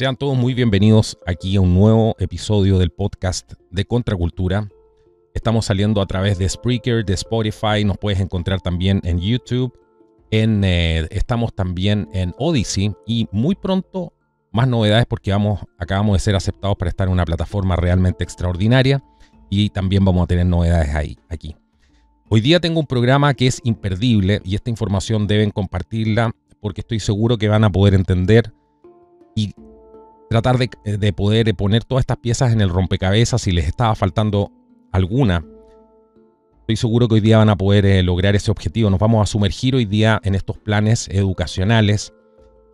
Sean todos muy bienvenidos aquí a un nuevo episodio del podcast de Contracultura. Estamos saliendo a través de Spreaker, de Spotify, nos puedes encontrar también en YouTube, en, eh, estamos también en Odyssey y muy pronto más novedades porque acabamos de ser aceptados para estar en una plataforma realmente extraordinaria y también vamos a tener novedades ahí, aquí. Hoy día tengo un programa que es imperdible y esta información deben compartirla porque estoy seguro que van a poder entender y tratar de, eh, poder eh, poner todas estas piezas en el rompecabezas si les estaba faltando alguna. Estoy seguro que hoy día van a poder eh, lograr ese objetivo. Nos vamos a sumergir hoy día en estos planes educacionales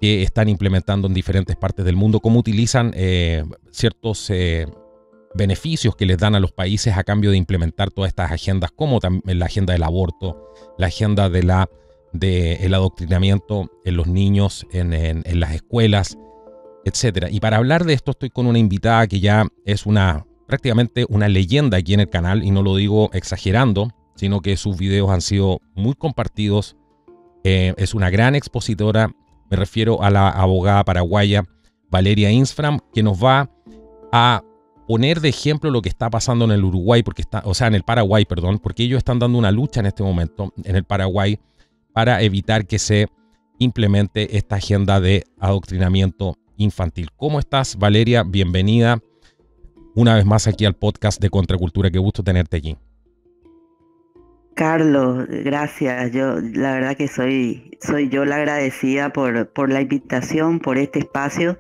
que están implementando en diferentes partes del mundo, cómo utilizan ciertos beneficios que les dan a los países a cambio de implementar todas estas agendas, como la agenda del aborto, la agenda del de adoctrinamiento en los niños, en las escuelas, Etcétera. Y para hablar de esto estoy con una invitada que ya es una prácticamente una leyenda aquí en el canal y no lo digo exagerando, sino que sus videos han sido muy compartidos. Eh, es una gran expositora, me refiero a la abogada paraguaya Valeria Insfram, que nos va a poner de ejemplo lo que está pasando en el Uruguay, porque está, o sea, en el Paraguay, perdón, porque ellos están dando una lucha en este momento en el Paraguay para evitar que se implemente esta agenda de adoctrinamiento infantil. ¿Cómo estás, Valeria? Bienvenida una vez más aquí al podcast de Contracultura. Qué gusto tenerte aquí. Carlos, gracias. Yo la verdad que soy, soy yo la agradecida por, por la invitación, por este espacio,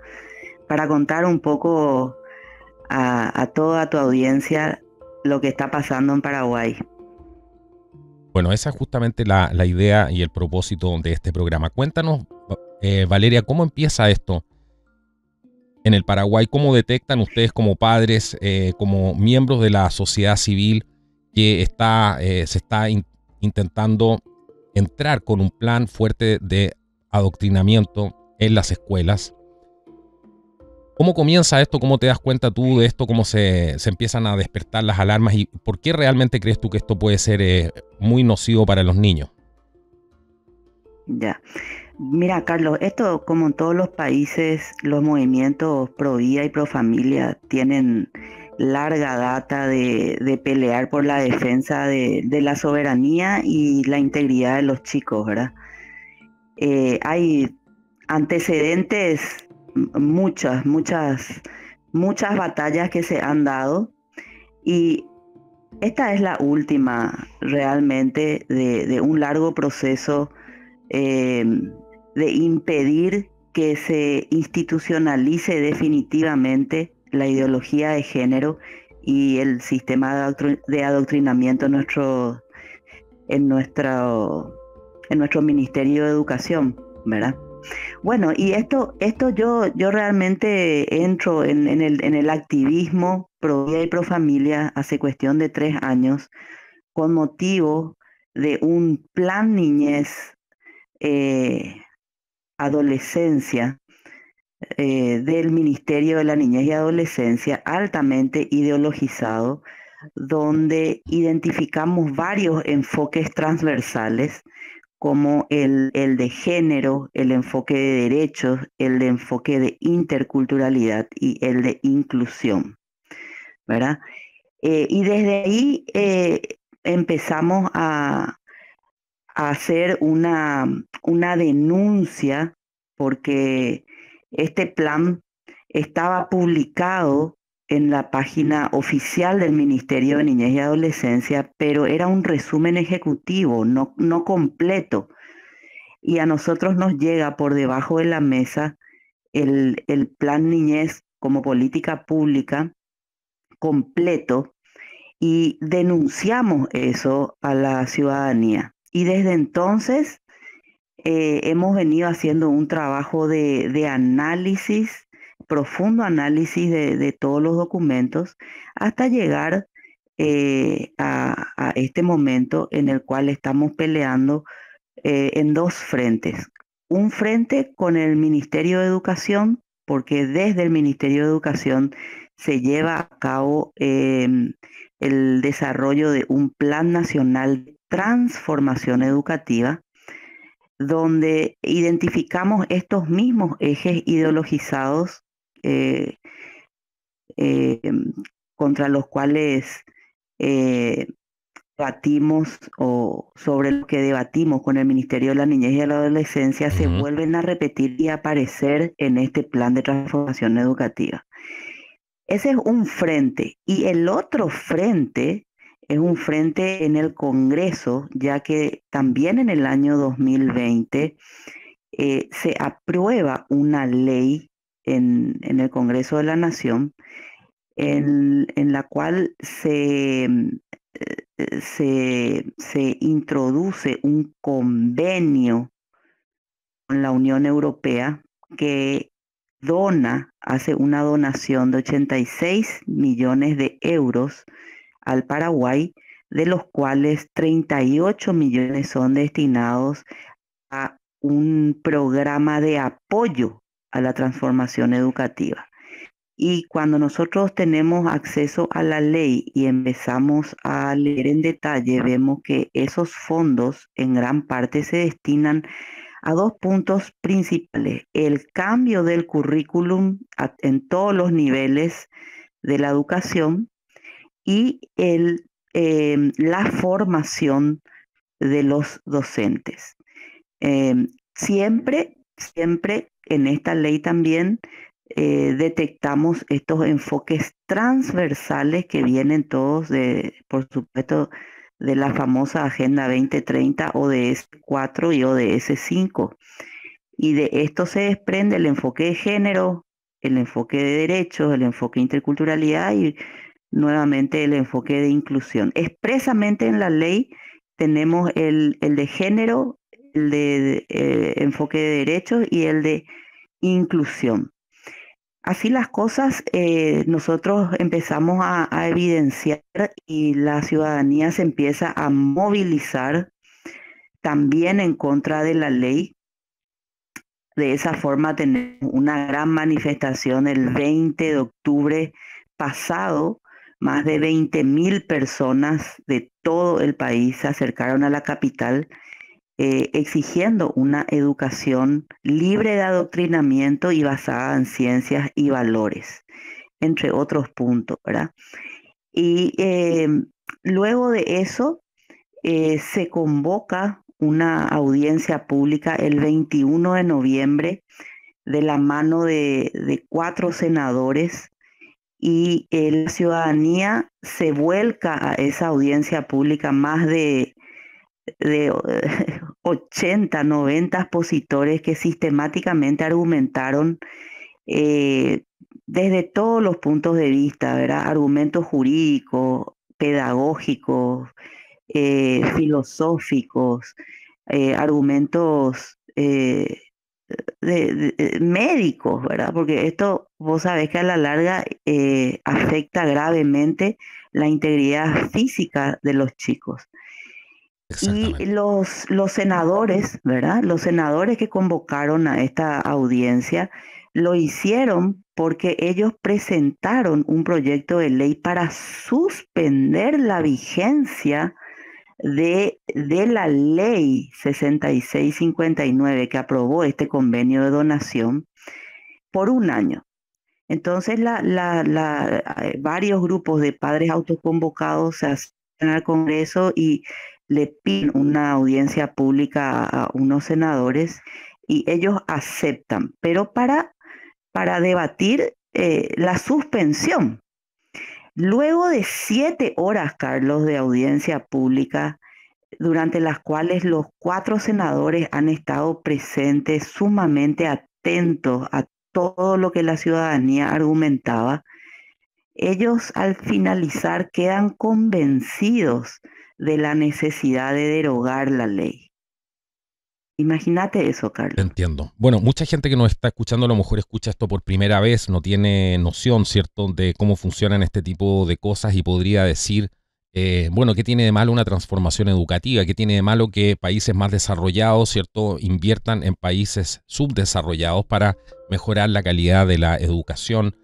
para contar un poco a, toda tu audiencia lo que está pasando en Paraguay. Bueno, esa es justamente la, idea y el propósito de este programa. Cuéntanos, eh, Valeria, ¿cómo empieza esto? en el Paraguay, ¿cómo detectan ustedes como padres, eh, como miembros de la sociedad civil que está, eh, se está intentando entrar con un plan fuerte de adoctrinamiento en las escuelas? ¿Cómo comienza esto? ¿Cómo te das cuenta tú de esto? ¿Cómo se, empiezan a despertar las alarmas? ¿Y por qué realmente crees tú que esto puede ser eh, muy nocivo para los niños? Ya. Mira, Carlos, esto como en todos los países, los movimientos pro vida y pro familia tienen larga data de, pelear por la defensa de, la soberanía y la integridad de los chicos, ¿verdad? Eh, hay antecedentes, muchas, muchas, muchas batallas que se han dado y esta es la última realmente de, un largo proceso eh, de impedir que se institucionalice definitivamente la ideología de género y el sistema de adoctrinamiento en nuestro, en nuestro, en nuestro Ministerio de Educación, ¿verdad? Bueno, y esto, esto yo, yo realmente entro en, el, en el activismo pro vida y pro familia hace cuestión de tres años con motivo de un plan niñez eh, adolescencia eh, del Ministerio de la Niñez y Adolescencia altamente ideologizado, donde identificamos varios enfoques transversales como el, de género, el enfoque de derechos, el de enfoque de interculturalidad y el de inclusión. ¿verdad? Eh, y desde ahí eh, empezamos a, hacer una, una denuncia porque este plan estaba publicado en la página oficial del Ministerio de Niñez y Adolescencia, pero era un resumen ejecutivo, no, no completo. Y a nosotros nos llega por debajo de la mesa el, el plan niñez como política pública completo y denunciamos eso a la ciudadanía. Y desde entonces eh, hemos venido haciendo un trabajo de, análisis, profundo análisis de, todos los documentos, hasta llegar eh, a, este momento en el cual estamos peleando eh, en dos frentes. Un frente con el Ministerio de Educación, porque desde el Ministerio de Educación se lleva a cabo el desarrollo de un plan nacional transformación educativa, donde identificamos estos mismos ejes ideologizados eh, eh, contra los cuales batimos eh, debatimos o sobre lo que debatimos con el Ministerio de la Niñez y de la Adolescencia se vuelven a repetir y aparecer en este plan de transformación educativa. Ese es un frente. Y el otro frente es un frente en el Congreso, ya que también en el año 2020 eh, se aprueba una ley en, el Congreso de la Nación en, la cual se, eh, se, se introduce un convenio con la Unión Europea que dona, hace una donación de 86 millones de euros al Paraguay, de los cuales 38 millones son destinados a un programa de apoyo a la transformación educativa. Y cuando nosotros tenemos acceso a la ley y empezamos a leer en detalle, vemos que esos fondos en gran parte se destinan a dos puntos principales. El cambio del currículum en todos los niveles de la educación y em, la formación de los docentes. Em, siempre, siempre en esta ley también eh, detectamos estos enfoques transversales que vienen todos de, por supuesto, de la famosa Agenda 2030, ODS 4 y ODS 5. Y de esto se desprende el enfoque de género, el enfoque de derechos, el enfoque de interculturalidad y nuevamente el enfoque de inclusión. Expresamente en la ley tenemos el, de género, el de eh, enfoque de derechos y el de inclusión. Así las cosas, eh, nosotros empezamos a, a, evidenciar y la ciudadanía se empieza a movilizar también en contra de la ley. De esa forma tenemos una gran manifestación el 20 de octubre pasado más de 20.000 personas de todo el país se acercaron a la capital eh, exigiendo una educación libre de adoctrinamiento y basada en ciencias y valores, entre otros puntos, ¿verdad? Y em, luego de eso eh, se convoca una audiencia pública el 21 de noviembre de la mano de cuatro senadores y eh, la ciudadanía se vuelca a esa audiencia pública, más de, 80, 90 expositores que sistemáticamente argumentaron eh, desde todos los puntos de vista, ¿verdad? argumentos jurídicos, pedagógicos, eh, filosóficos, argumentos de, médicos, ¿verdad? Porque esto, vos sabés que a la larga eh, afecta gravemente la integridad física de los chicos. Y los, los senadores, ¿verdad? Los senadores que convocaron a esta audiencia lo hicieron porque ellos presentaron un proyecto de ley para suspender la vigencia de, la ley 6659 que aprobó este convenio de donación por un año. Entonces, eh, varios grupos de padres autoconvocados se hacen al Congreso y le piden una audiencia pública a unos senadores y ellos aceptan, pero para, para debatir eh, la suspensión Luego de siete horas, Carlos, de audiencia pública, durante las cuales los cuatro senadores han estado presentes sumamente atentos a todo lo que la ciudadanía argumentaba, ellos al finalizar quedan convencidos de la necesidad de derogar la ley. Imagínate eso, Carlos. Entiendo. Bueno, mucha gente que nos está escuchando a lo mejor escucha esto por primera vez, no tiene noción, ¿cierto?, de cómo funcionan este tipo de cosas y podría decir, eh, bueno, ¿qué tiene de malo una transformación educativa? ¿Qué tiene de malo que países más desarrollados, ¿cierto?, inviertan en países subdesarrollados para mejorar la calidad de la educación?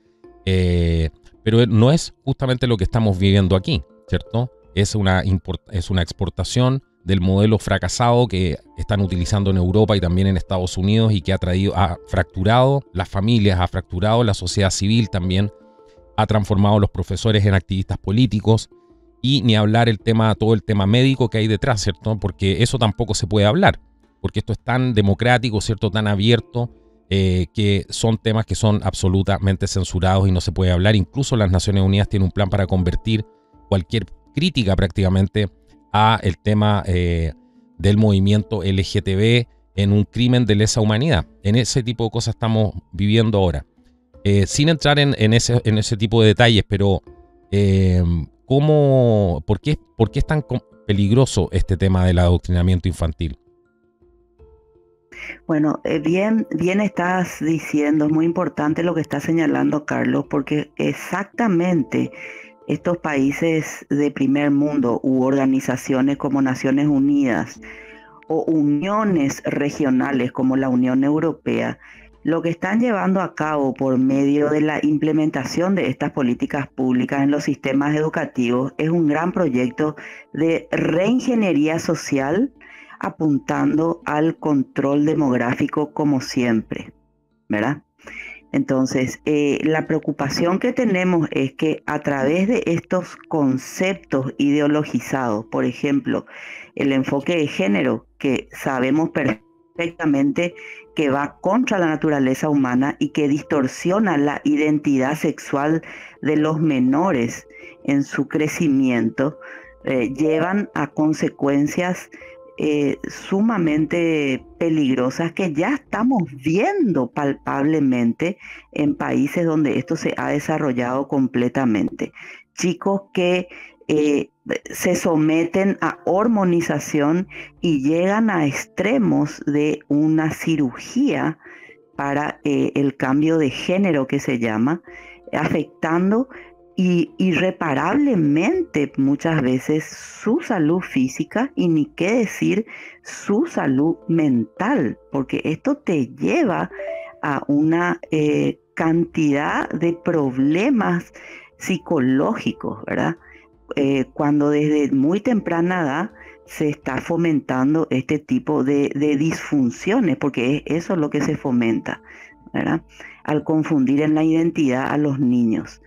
Eh, pero no es justamente lo que estamos viviendo aquí, ¿cierto? Es una, es una exportación del modelo fracasado que están utilizando en Europa y también en Estados Unidos y que ha traído, ha fracturado las familias, ha fracturado la sociedad civil también, ha transformado los profesores en activistas políticos y ni hablar el tema, todo el tema médico que hay detrás, ¿cierto? Porque eso tampoco se puede hablar, porque esto es tan democrático, ¿cierto? Tan abierto, eh, que son temas que son absolutamente censurados y no se puede hablar. Incluso las Naciones Unidas tienen un plan para convertir cualquier crítica prácticamente a el tema eh, del movimiento LGTB en un crimen de lesa humanidad. En ese tipo de cosas estamos viviendo ahora. Eh, sin entrar en, ese, en, ese, tipo de detalles, pero eh, ¿cómo, por, qué, es tan peligroso este tema del adoctrinamiento infantil? Bueno, bien, bien estás diciendo, es muy importante lo que está señalando Carlos, porque exactamente estos países de primer mundo u organizaciones como Naciones Unidas o uniones regionales como la Unión Europea, lo que están llevando a cabo por medio de la implementación de estas políticas públicas en los sistemas educativos es un gran proyecto de reingeniería social apuntando al control demográfico como siempre, ¿verdad? Entonces, eh, la preocupación que tenemos es que a través de estos conceptos ideologizados, por ejemplo, el enfoque de género, que sabemos perfectamente que va contra la naturaleza humana y que distorsiona la identidad sexual de los menores en su crecimiento, eh, llevan a consecuencias eh, sumamente peligrosas que ya estamos viendo palpablemente en países donde esto se ha desarrollado completamente. Chicos que eh, se someten a hormonización y llegan a extremos de una cirugía para eh, el cambio de género que se llama, afectando y irreparablemente muchas veces su salud física y ni qué decir su salud mental, porque esto te lleva a una eh, cantidad de problemas psicológicos, ¿verdad? Eh, cuando desde muy temprana edad se está fomentando este tipo de, disfunciones, porque es, eso es lo que se fomenta, ¿verdad? Al confundir en la identidad a los niños.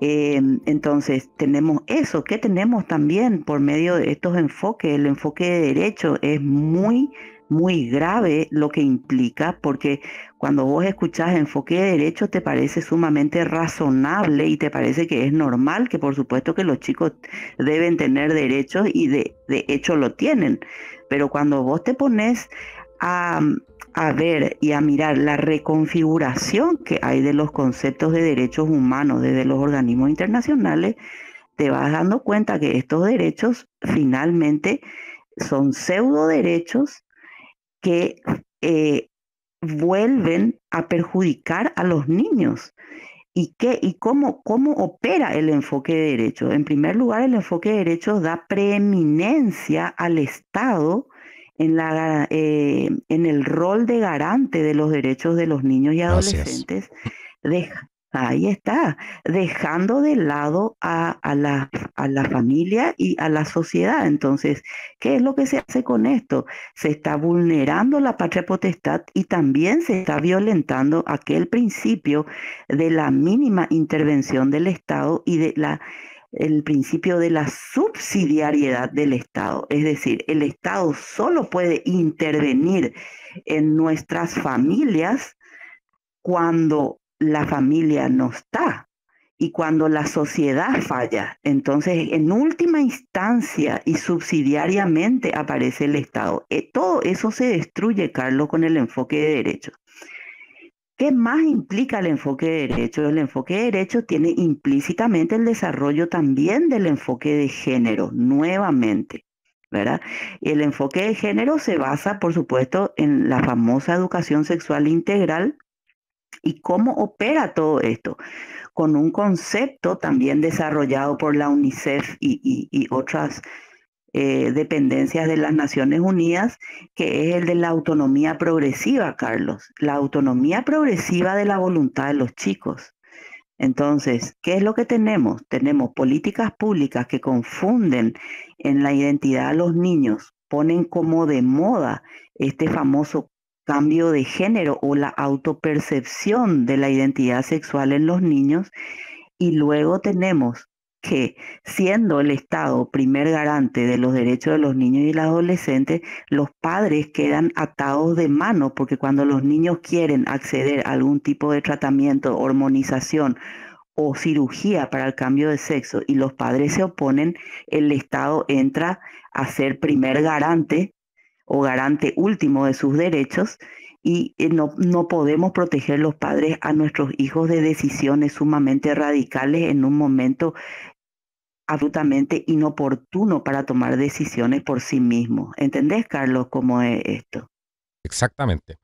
Eh, entonces, tenemos eso, ¿Qué tenemos también por medio de estos enfoques, el enfoque de derecho es muy, muy grave lo que implica, porque cuando vos escuchás enfoque de derecho te parece sumamente razonable y te parece que es normal, que por supuesto que los chicos deben tener derechos y de, hecho lo tienen, pero cuando vos te pones a a ver y a mirar la reconfiguración que hay de los conceptos de derechos humanos desde los organismos internacionales, te vas dando cuenta que estos derechos finalmente son pseudo derechos que eh, vuelven a perjudicar a los niños. ¿Y, qué, y cómo, cómo opera el enfoque de derechos? En primer lugar, el enfoque de derechos da preeminencia al Estado en, la, eh, en el rol de garante de los derechos de los niños y adolescentes, ahí está, dejando de lado a, la, a la familia y a la sociedad. Entonces, ¿qué es lo que se hace con esto? Se está vulnerando la patria potestad y también se está violentando aquel principio de la mínima intervención del Estado y de la el principio de la subsidiariedad del Estado. Es decir, el Estado solo puede intervenir en nuestras familias cuando la familia no está y cuando la sociedad falla. Entonces, en última instancia y subsidiariamente aparece el Estado. Eh, todo eso se destruye, Carlos, con el enfoque de derechos. ¿Qué más implica el enfoque de derechos? El enfoque de derechos tiene implícitamente el desarrollo también del enfoque de género, nuevamente, ¿verdad? el enfoque de género se basa, por supuesto, en la famosa educación sexual integral y cómo opera todo esto, con un concepto también desarrollado por la UNICEF y, y, y otras eh, dependencias de las Naciones Unidas, que es el de la autonomía progresiva, Carlos, la autonomía progresiva de la voluntad de los chicos. Entonces, ¿qué es lo que tenemos? Tenemos políticas públicas que confunden en la identidad a los niños, ponen como de moda este famoso cambio de género o la autopercepción de la identidad sexual en los niños. Y luego tenemos que siendo el Estado primer garante de los derechos de los niños y los adolescentes, los padres quedan atados de mano porque cuando los niños quieren acceder a algún tipo de tratamiento, hormonización o cirugía para el cambio de sexo y los padres se oponen, el Estado entra a ser primer garante o garante último de sus derechos y eh, no, no, podemos proteger los padres a nuestros hijos de decisiones sumamente radicales en un momento absolutamente inoportuno para tomar decisiones por sí mismo. ¿Entendés, Carlos, cómo es esto? Exactamente.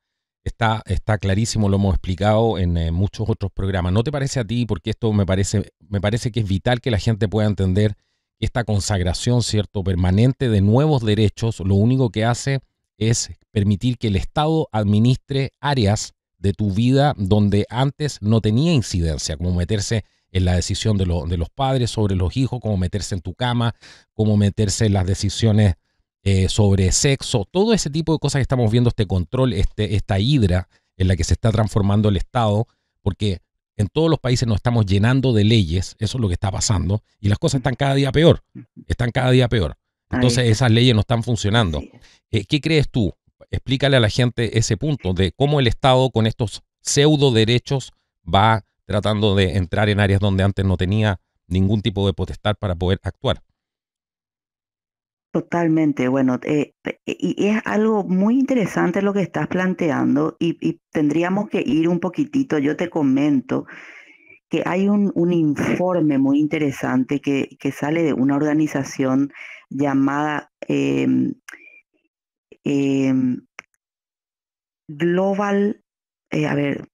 Está, está clarísimo, lo hemos explicado en eh, muchos otros programas. ¿No te parece a ti? Porque esto me parece, me parece que es vital que la gente pueda entender esta consagración, ¿cierto?, permanente de nuevos derechos, lo único que hace es permitir que el Estado administre áreas de tu vida donde antes no tenía incidencia, como meterse en la decisión de, los padres sobre los hijos, cómo meterse en tu cama, cómo meterse en las decisiones eh, sobre sexo, todo ese tipo de cosas que estamos viendo, este control, este, esta hidra en la que se está transformando el Estado, porque en todos los países nos estamos llenando de leyes, eso es lo que está pasando, y las cosas están cada día peor, están cada día peor. Entonces esas leyes no están funcionando. Eh, ¿Qué crees tú? Explícale a la gente ese punto de cómo el Estado con estos pseudo derechos va tratando de entrar en áreas donde antes no tenía ningún tipo de potestad para poder actuar. Totalmente, bueno, eh, eh, y es algo muy interesante lo que estás planteando y, tendríamos que ir un poquitito, yo te comento que hay un, informe muy interesante que, sale de una organización llamada em, em, Global, eh, a ver,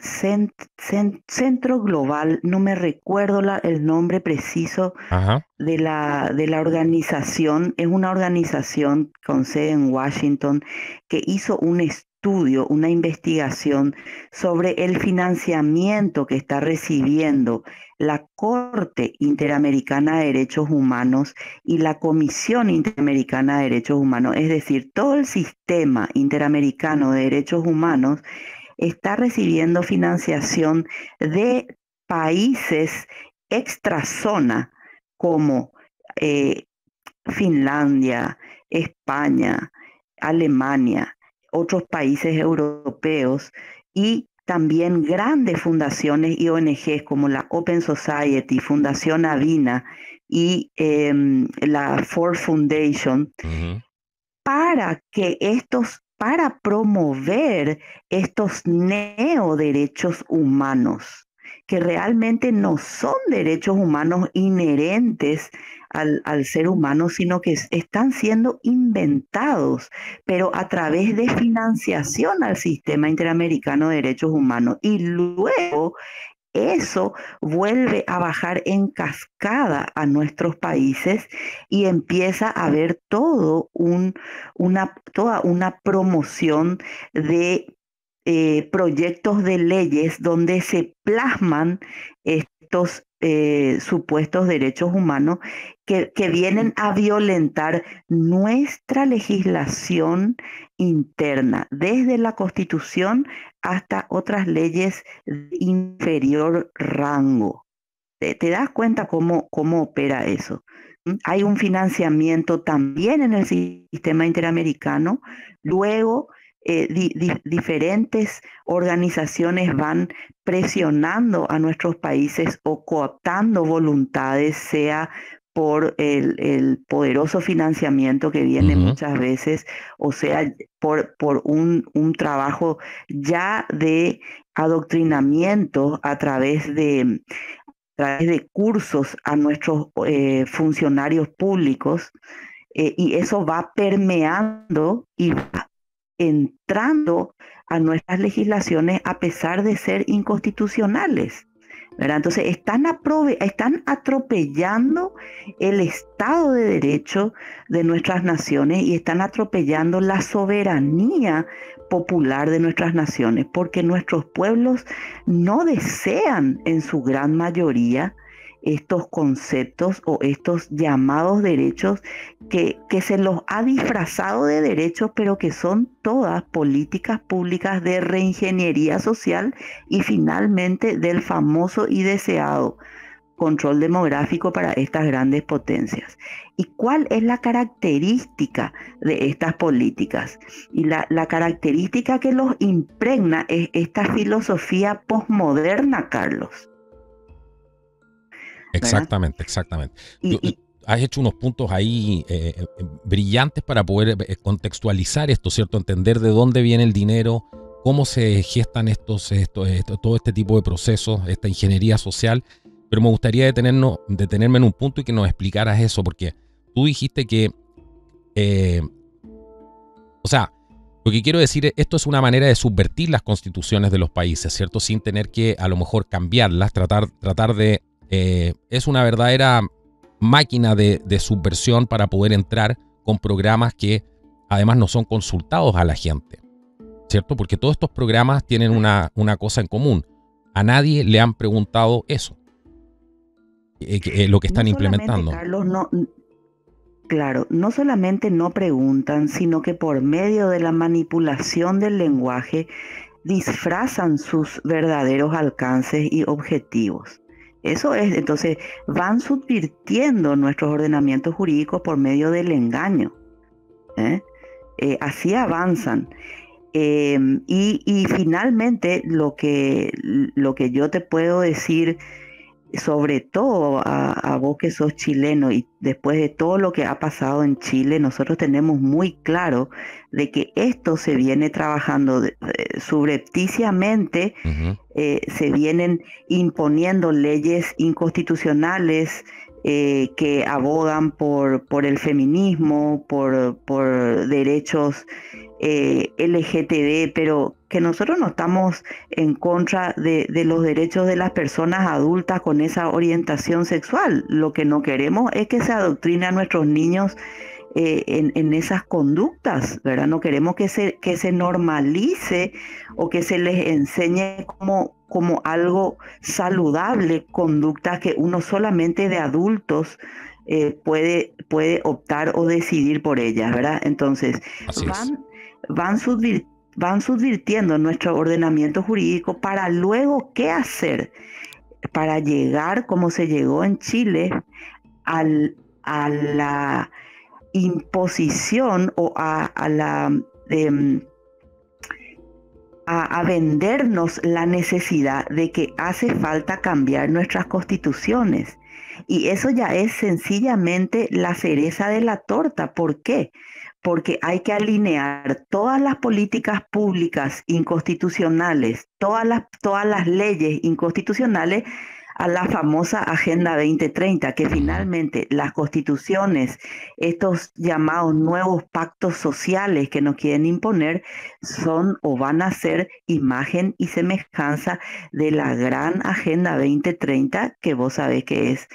centro Global, no me recuerdo el nombre preciso de la, de la organización, es una organización con sede en Washington que hizo un estudio, una investigación sobre el financiamiento que está recibiendo la Corte Interamericana de Derechos Humanos y la Comisión Interamericana de Derechos Humanos, es decir, todo el sistema interamericano de derechos humanos está recibiendo financiación de países extrazona como eh, Finlandia, España, Alemania, otros países europeos y también grandes fundaciones y ONGs como la Open Society, Fundación Avina y em, la Ford Foundation, para que estos para promover estos neoderechos humanos, que realmente no son derechos humanos inherentes al, al, ser humano, sino que están siendo inventados, pero a través de financiación al sistema interamericano de derechos humanos. Y luego eso vuelve a bajar en cascada a nuestros países y empieza a haber todo una, toda una promoción de eh, proyectos de leyes donde se plasman estos eh, supuestos derechos humanos que, vienen a violentar nuestra legislación interna, desde la constitución hasta otras leyes de inferior rango. ¿Te, das cuenta cómo, cómo opera eso? ¿Mm? Hay un financiamiento también en el sistema interamericano. Luego, eh, diferentes organizaciones van presionando a nuestros países o cooptando voluntades, sea por el, poderoso financiamiento que viene muchas veces, o sea, por, por un, trabajo ya de adoctrinamiento a través de, través de cursos a nuestros eh, funcionarios públicos, eh, y eso va permeando y va entrando a nuestras legislaciones a pesar de ser inconstitucionales. Entonces están, están atropellando el Estado de Derecho de nuestras naciones y están atropellando la soberanía popular de nuestras naciones, porque nuestros pueblos no desean en su gran mayoría estos conceptos o estos llamados derechos que, se los ha disfrazado de derechos, pero que son todas políticas públicas de reingeniería social y finalmente del famoso y deseado control demográfico para estas grandes potencias. ¿Y cuál es la característica de estas políticas? Y la, la característica que los impregna es esta filosofía posmoderna, Carlos. Exactamente, exactamente. has hecho unos puntos ahí eh, eh, brillantes para poder eh, contextualizar esto, ¿cierto? Entender de dónde viene el dinero, cómo se gestan estos, todo este tipo de procesos, esta ingeniería social. Pero me gustaría detenernos, detenerme en un punto y que nos explicaras eso, porque tú dijiste que, o sea, lo que quiero decir es, esto es una manera de subvertir las constituciones de los países, ¿cierto? Sin tener que a lo mejor cambiarlas, tratar, tratar de eh, es una verdadera máquina de, subversión para poder entrar con programas que además no son consultados a la gente, ¿cierto? Porque todos estos programas tienen una, cosa en común. A nadie le han preguntado eso, eh, eh, lo que están implementando. Claro, no solamente no preguntan, sino que por medio de la manipulación del lenguaje disfrazan sus verdaderos alcances y objetivos. Eso es, entonces van subvirtiendo nuestros ordenamientos jurídicos por medio del engaño. ¿eh? Eh, así avanzan. Em, y, finalmente lo que, lo que yo te puedo decir, sobre todo a, vos que sos chileno y después de todo lo que ha pasado en Chile, nosotros tenemos muy claro de que esto se viene trabajando subrepticiamente eh, se vienen imponiendo leyes inconstitucionales eh, que abogan por, por el feminismo, por, por derechos eh, LGTB, pero que nosotros no estamos en contra de, de, los derechos de las personas adultas con esa orientación sexual. Lo que no queremos es que se adoctrine a nuestros niños eh, en, esas conductas, ¿verdad? No queremos que se, que se normalice o que se les enseñe como, como algo saludable, conductas que uno solamente de adultos eh, puede, puede optar o decidir por ellas, ¿verdad? Entonces, van, subvirtiendo van subvirtiendo nuestro ordenamiento jurídico para luego qué hacer para llegar como se llegó en Chile al, a la imposición o a, la... Em, a, vendernos la necesidad de que hace falta cambiar nuestras constituciones. Y eso ya es sencillamente la cereza de la torta. ¿Por qué? Porque hay que alinear todas las políticas públicas inconstitucionales, todas las, todas las leyes inconstitucionales a la famosa Agenda 2030, que finalmente las constituciones, estos llamados nuevos pactos sociales que nos quieren imponer, son o van a ser imagen y semejanza de la gran Agenda 2030, que vos sabés que es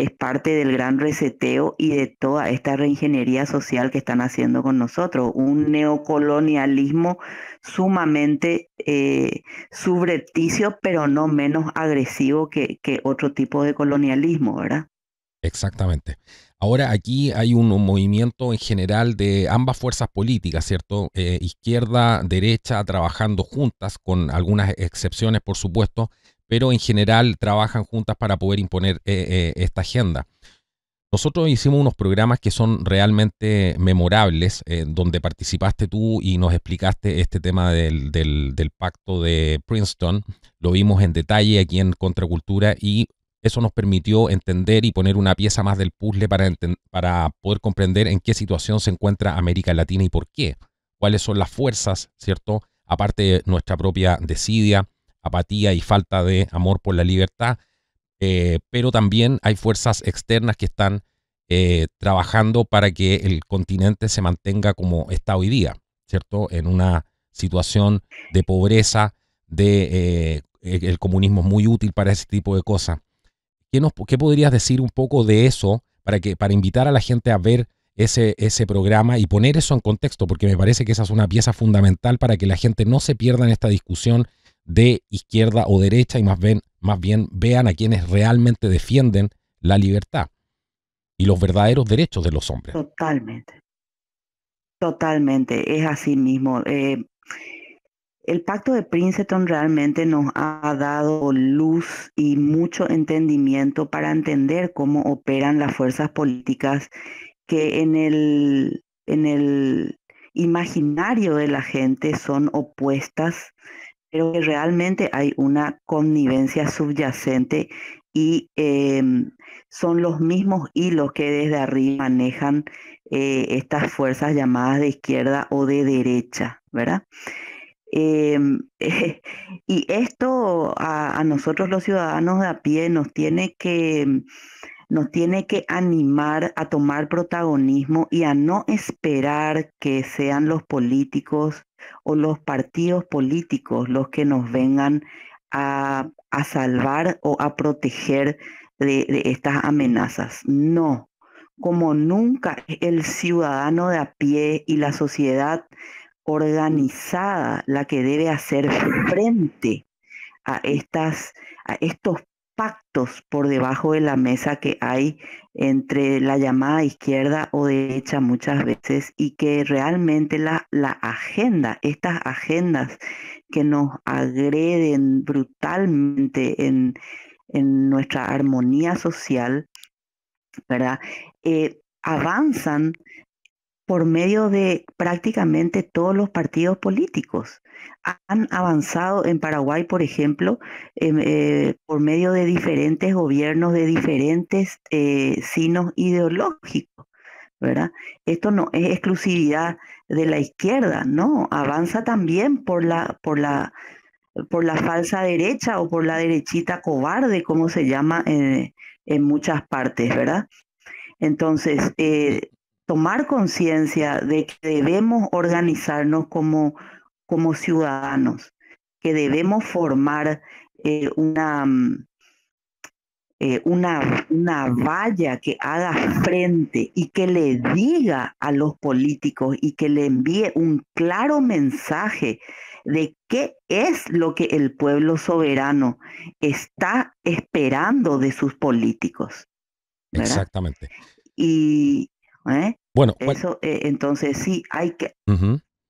es parte del gran reseteo y de toda esta reingeniería social que están haciendo con nosotros, un neocolonialismo sumamente eh, subrepticio, pero no menos agresivo que, otro tipo de colonialismo, ¿verdad? Exactamente. Ahora aquí hay un, movimiento en general de ambas fuerzas políticas, ¿cierto? Eh, izquierda, derecha, trabajando juntas, con algunas excepciones, por supuesto, pero en general trabajan juntas para poder imponer eh, eh, esta agenda. Nosotros hicimos unos programas que son realmente memorables, eh, donde participaste tú y nos explicaste este tema del, pacto de Princeton. Lo vimos en detalle aquí en Contracultura y eso nos permitió entender y poner una pieza más del puzzle para, para poder comprender en qué situación se encuentra América Latina y por qué. Cuáles son las fuerzas, ¿cierto? Aparte de nuestra propia desidia, apatía y falta de amor por la libertad, eh, pero también hay fuerzas externas que están eh, trabajando para que el continente se mantenga como está hoy día, ¿cierto? En una situación de pobreza, de eh, e, el comunismo es muy útil para ese tipo de cosas. ¿Qué, nos, ¿Qué podrías decir un poco de eso para, que, para invitar a la gente a ver ese, ese programa y poner eso en contexto? Porque me parece que esa es una pieza fundamental para que la gente no se pierda en esta discusión de izquierda o derecha y más bien, más bien vean a quienes realmente defienden la libertad y los verdaderos derechos de los hombres. Totalmente. Totalmente, es así mismo. Eh, el pacto de Princeton realmente nos ha dado luz y mucho entendimiento para entender cómo operan las fuerzas políticas que en el, en el imaginario de la gente son opuestas pero que realmente hay una connivencia subyacente y em, son los mismos hilos que desde arriba manejan eh, estas fuerzas llamadas de izquierda o de derecha, ¿verdad? Em, y esto a, nosotros los ciudadanos de a pie nos tiene que nos tiene que animar a tomar protagonismo y a no esperar que sean los políticos o los partidos políticos los que nos vengan a, salvar o a proteger de, estas amenazas. No, como nunca el ciudadano de a pie y la sociedad organizada la que debe hacer frente a, estas, a estos pactos por debajo de la mesa que hay entre la llamada izquierda o derecha muchas veces y que realmente la, agenda, estas agendas que nos agreden brutalmente en, nuestra armonía social, ¿verdad? Eh, avanzan por medio de prácticamente todos los partidos políticos han avanzado en Paraguay, por ejemplo, em, eh, por medio de diferentes gobiernos de diferentes eh, signos ideológicos, ¿verdad? Esto no es exclusividad de la izquierda, no, avanza también por la, por la, por la falsa derecha o por la derechita cobarde, como se llama en, en muchas partes, ¿verdad? Entonces, eh, tomar conciencia de que debemos organizarnos como como ciudadanos, que debemos formar eh, mm, eh, una, una, valla que haga frente y que le diga a los políticos y que le envíe un claro mensaje de qué es lo que el pueblo soberano está esperando de sus políticos. Exactamente. Y ¿eh? bueno, eso, entonces sí, hay que...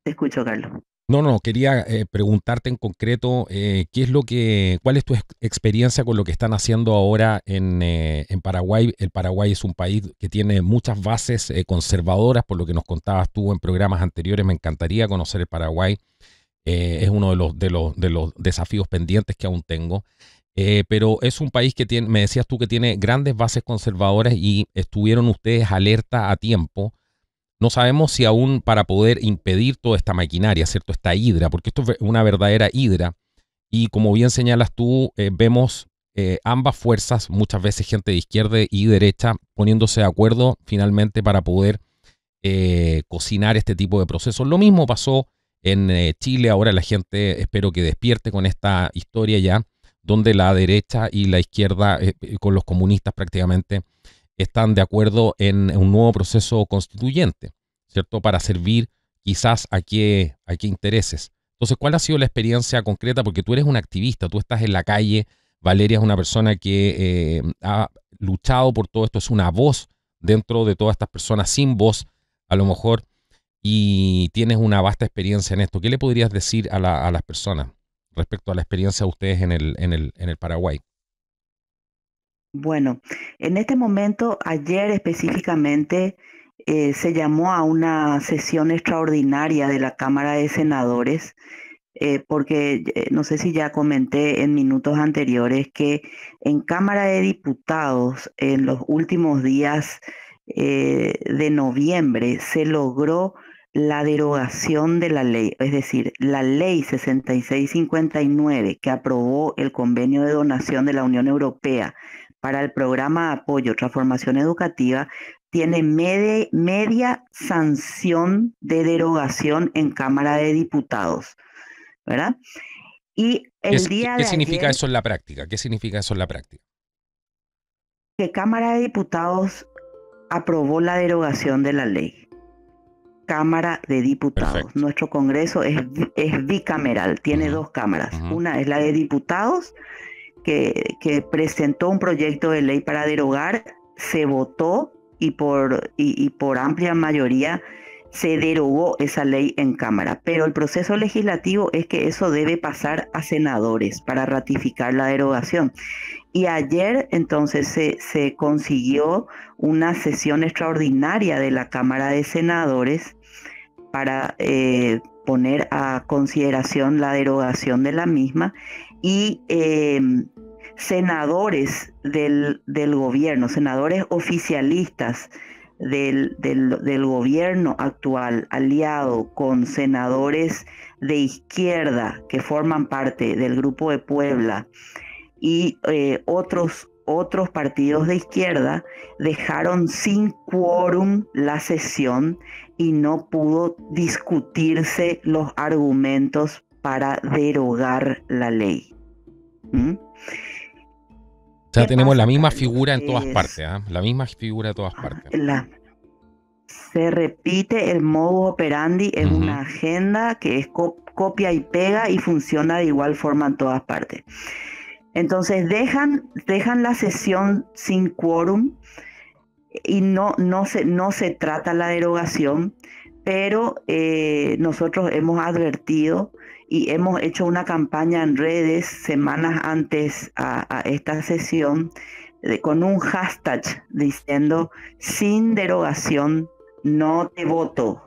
Te escucho, Carlos. No, no, quería eh, preguntarte en concreto eh, qué es lo que, cuál es tu experiencia con lo que están haciendo ahora eh, en, Paraguay. El Paraguay es un país que tiene muchas bases conservadoras, por lo que nos contabas tú en programas anteriores. Me encantaría conocer el Paraguay. es uno de los, de, los, de los desafíos pendientes que aún tengo. pero es un país que tiene, me decías tú que tiene grandes bases conservadoras y estuvieron ustedes alerta a tiempo no sabemos si aún para poder impedir toda esta maquinaria, ¿cierto? Esta hidra, porque esto es una verdadera hidra. Y como bien señalas tú, eh, vemos eh, ambas fuerzas, muchas veces gente de izquierda y derecha, poniéndose de acuerdo finalmente para poder eh, cocinar este tipo de procesos. Lo mismo pasó en Chile, ahora la gente espero que despierte con esta historia ya, donde la derecha y la izquierda, con los comunistas prácticamente, están de acuerdo en un nuevo proceso constituyente, ¿cierto? Para servir quizás a qué, a qué intereses. Entonces, ¿cuál ha sido la experiencia concreta? Porque tú eres un activista, tú estás en la calle, Valeria es una persona que eh, ha luchado por todo esto, es una voz dentro de todas estas personas sin voz, a lo mejor, y tienes una vasta experiencia en esto. ¿Qué le podrías decir a, a las personas respecto a la experiencia de ustedes en el, en el, en el Paraguay? Bueno, en este momento, ayer específicamente, eh, se llamó a una sesión extraordinaria de la Cámara de Senadores, eh, porque eh, no sé si ya comenté en minutos anteriores que en Cámara de Diputados, en los últimos días de noviembre, se logró la derogación de la ley, es decir, la ley 6659 que aprobó el convenio de donación de la Unión Europea para el programa de Apoyo Transformación Educativa tiene media, sanción de derogación en Cámara de Diputados. ¿Verdad? Y el ¿Qué, día ¿qué significa eso en la práctica? ¿Qué significa eso en la práctica? Que Cámara de Diputados aprobó la derogación de la ley. Cámara de Diputados. Nuestro Congreso es, bicameral, tiene dos cámaras. Una es la de diputados que, presentó un proyecto de ley para derogar, se votó y por, y, por amplia mayoría se derogó esa ley en Cámara, pero el proceso legislativo es que eso debe pasar a senadores para ratificar la derogación. Y ayer entonces se, consiguió una sesión extraordinaria de la Cámara de Senadores para eh, poner a consideración la derogación de la misma y em, senadores del, gobierno, senadores oficialistas del, gobierno actual, aliado con senadores de izquierda que forman parte del grupo de Puebla y eh, otros otros partidos de izquierda dejaron sin quórum la sesión y no pudo discutirse los argumentos para derogar la ley ya ¿Mm? O sea, tenemos ¿ah? la misma figura en todas partes, ah, la misma figura en todas partes. se repite el modo operandi en una agenda que es copia y pega y funciona de igual forma en todas partes. Entonces dejan, dejan la sesión sin quórum y no, no, se, no se trata la derogación, pero eh, nosotros hemos advertido y hemos hecho una campaña en redes semanas antes a, esta sesión con un hashtag diciendo sin derogación no te voto.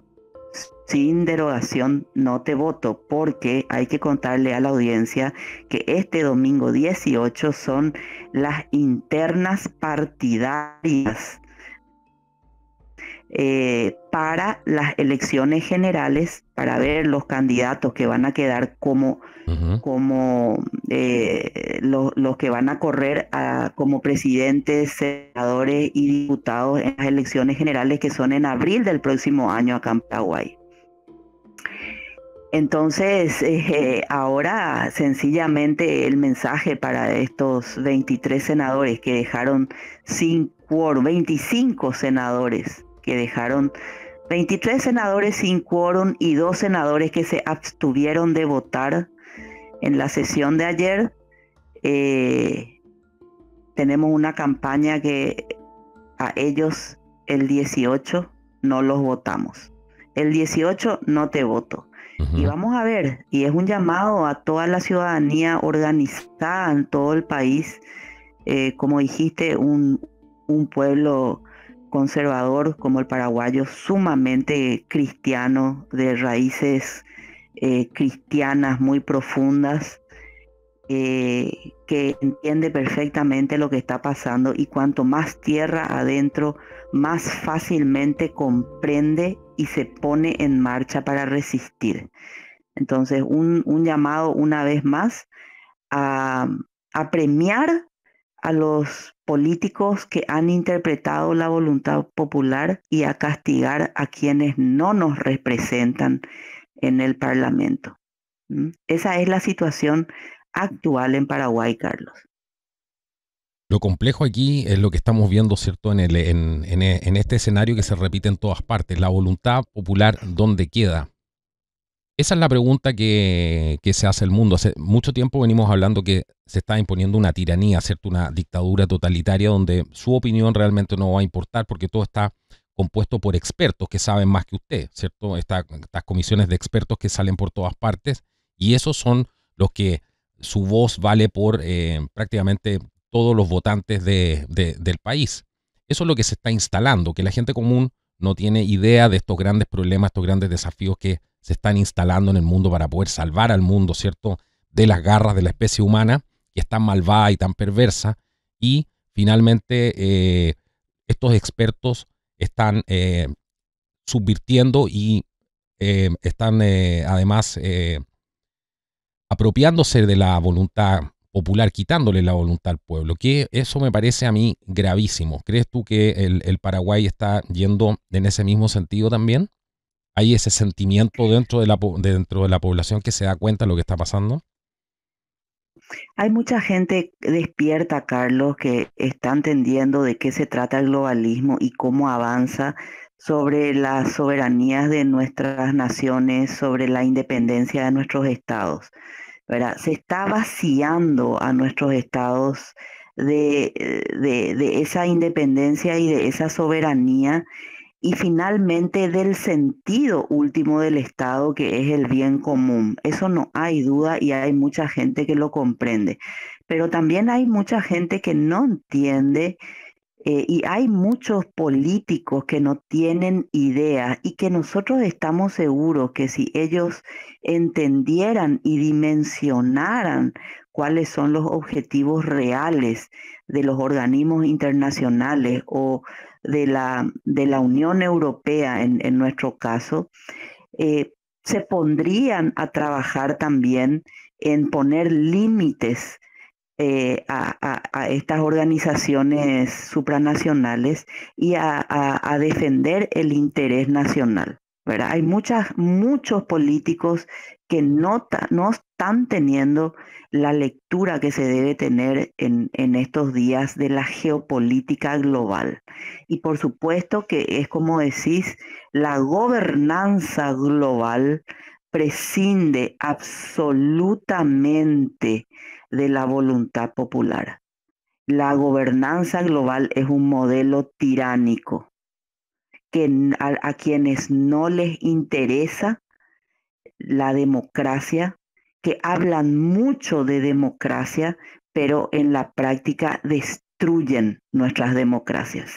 Sin derogación no te voto porque hay que contarle a la audiencia que este domingo 18 son las internas partidarias eh, para las elecciones generales, para ver los candidatos que van a quedar como, como eh, los, que van a correr como presidentes, senadores y diputados en las elecciones generales que son en abril del próximo año acá en Paraguay. Entonces, eh, ahora sencillamente el mensaje para estos 23 senadores que dejaron sin quórum, 25 senadores que dejaron 23 senadores sin quórum y dos senadores que se abstuvieron de votar en la sesión de ayer. Eh, tenemos una campaña que a ellos el 18 no los votamos. El 18 no te voto. Y vamos a ver, y es un llamado a toda la ciudadanía organizada en todo el país, eh, como dijiste, un, un pueblo conservador como el paraguayo, sumamente cristiano, de raíces eh, cristianas muy profundas, eh, que entiende perfectamente lo que está pasando y cuanto más tierra adentro, más fácilmente comprende y se pone en marcha para resistir. Entonces, un, llamado una vez más a, a premiar a los políticos que han interpretado la voluntad popular y a castigar a quienes no nos representan en el Parlamento. ¿Mm? Esa es la situación actual en Paraguay, Carlos. Lo complejo aquí es lo que estamos viendo, ¿cierto? En, el, en este escenario que se repite en todas partes, la voluntad popular, ¿dónde queda? Esa es la pregunta que, se hace el mundo. Hace mucho tiempo venimos hablando que se está imponiendo una tiranía, ¿cierto? Una dictadura totalitaria donde su opinión realmente no va a importar porque todo está compuesto por expertos que saben más que usted, ¿cierto? estas comisiones de expertos que salen por todas partes y esos son los que su voz vale por eh, prácticamente todos los votantes del país. Eso es lo que se está instalando, que la gente común no tiene idea de estos grandes problemas, estos grandes desafíos que se están instalando en el mundo para poder salvar al mundo, ¿cierto?, de las garras de la especie humana, que es tan malvada y tan perversa. Y finalmente eh, estos expertos están eh, subvirtiendo y eh, están además apropiándose de la voluntad popular, quitándole la voluntad al pueblo, que eso me parece a mí gravísimo. ¿Crees tú que el Paraguay está yendo en ese mismo sentido también? hay ese sentimiento dentro de la, dentro de la población que se da cuenta de lo que está pasando? Hay mucha gente despierta, Carlos, que está entendiendo de qué se trata el globalismo y cómo avanza sobre las soberanías de nuestras naciones, sobre la independencia de nuestros estados. Se está vaciando a nuestros estados de eh, esa independencia y de esa soberanía y finalmente del sentido último del Estado, que es el bien común. Eso no hay duda y hay mucha gente que lo comprende, pero también hay mucha gente que no entiende eh, y hay muchos políticos que no tienen idea y que nosotros estamos seguros que si ellos entendieran y dimensionaran cuáles son los objetivos reales de los organismos internacionales o de la, de la Unión Europea, en, nuestro caso, eh, se pondrían a trabajar también en poner límites eh, a, estas organizaciones supranacionales y a, defender el interés nacional. Hay muchas, muchos políticos que no, están teniendo la lectura que se debe tener en, estos días de la geopolítica global. Y por supuesto que es como decís, la gobernanza global prescinde absolutamente de la voluntad popular. La gobernanza global es un modelo tiránico que a quienes no les interesa la democracia, que hablan mucho de democracia, pero en la práctica destruyen nuestras democracias.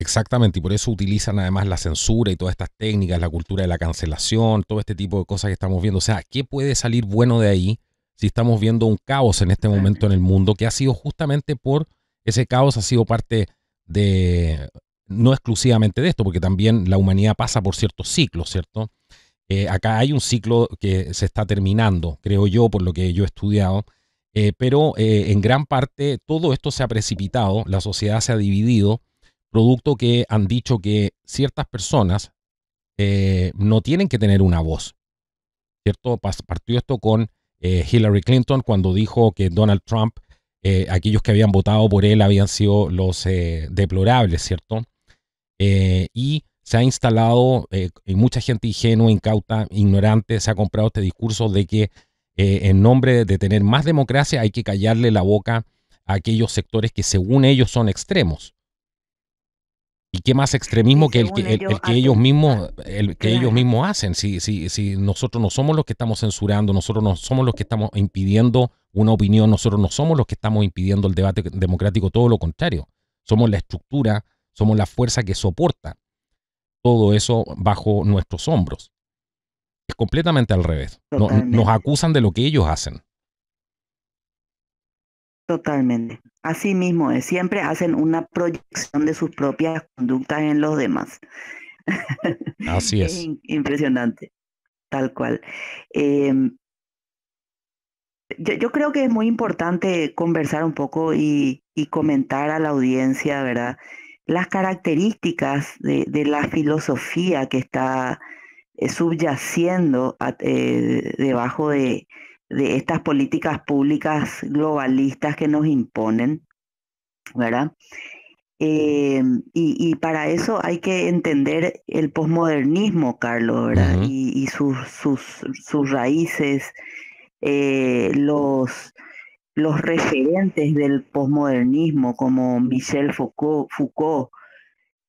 Exactamente, y por eso utilizan además la censura y todas estas técnicas, la cultura de la cancelación, todo este tipo de cosas que estamos viendo. O sea, ¿qué puede salir bueno de ahí si estamos viendo un caos en este momento en el mundo que ha sido justamente por ese caos, ha sido parte de, no exclusivamente de esto, porque también la humanidad pasa por ciertos ciclos, ¿cierto? Eh, acá hay un ciclo que se está terminando, creo yo, por lo que yo he estudiado, eh, pero eh, en gran parte todo esto se ha precipitado, la sociedad se ha dividido, producto que han dicho que ciertas personas no tienen que tener una voz. ¿Cierto? Partió esto con Hillary Clinton cuando dijo que Donald Trump, aquellos que habían votado por él habían sido los deplorables, ¿cierto? y se ha instalado eh, y mucha gente ingenua, incauta, ignorante, se ha comprado este discurso de que eh, en nombre de tener más democracia hay que callarle la boca a aquellos sectores que según ellos son extremos. ¿Y qué más extremismo que el que, ellos mismos, que ellos mismos hacen? Si, si, si nosotros no somos los que estamos censurando, nosotros no somos los que estamos impidiendo una opinión, nosotros no somos los que estamos impidiendo el debate democrático, todo lo contrario. Somos la estructura, somos la fuerza que soporta todo eso bajo nuestros hombros. Es completamente al revés. nos acusan de lo que ellos hacen. Totalmente. Así mismo es. Siempre hacen una proyección de sus propias conductas en los demás. Así es. impresionante. Tal cual. Em, yo, creo que es muy importante conversar un poco y, y comentar a la audiencia, ¿verdad? las características de, la filosofía que está eh, subyaciendo eh, debajo de, estas políticas públicas globalistas que nos imponen, ¿verdad? Eh, y, para eso hay que entender el posmodernismo, Carlos, ¿verdad? Y, sus, sus, sus raíces, los, los referentes del posmodernismo como Michel Foucault,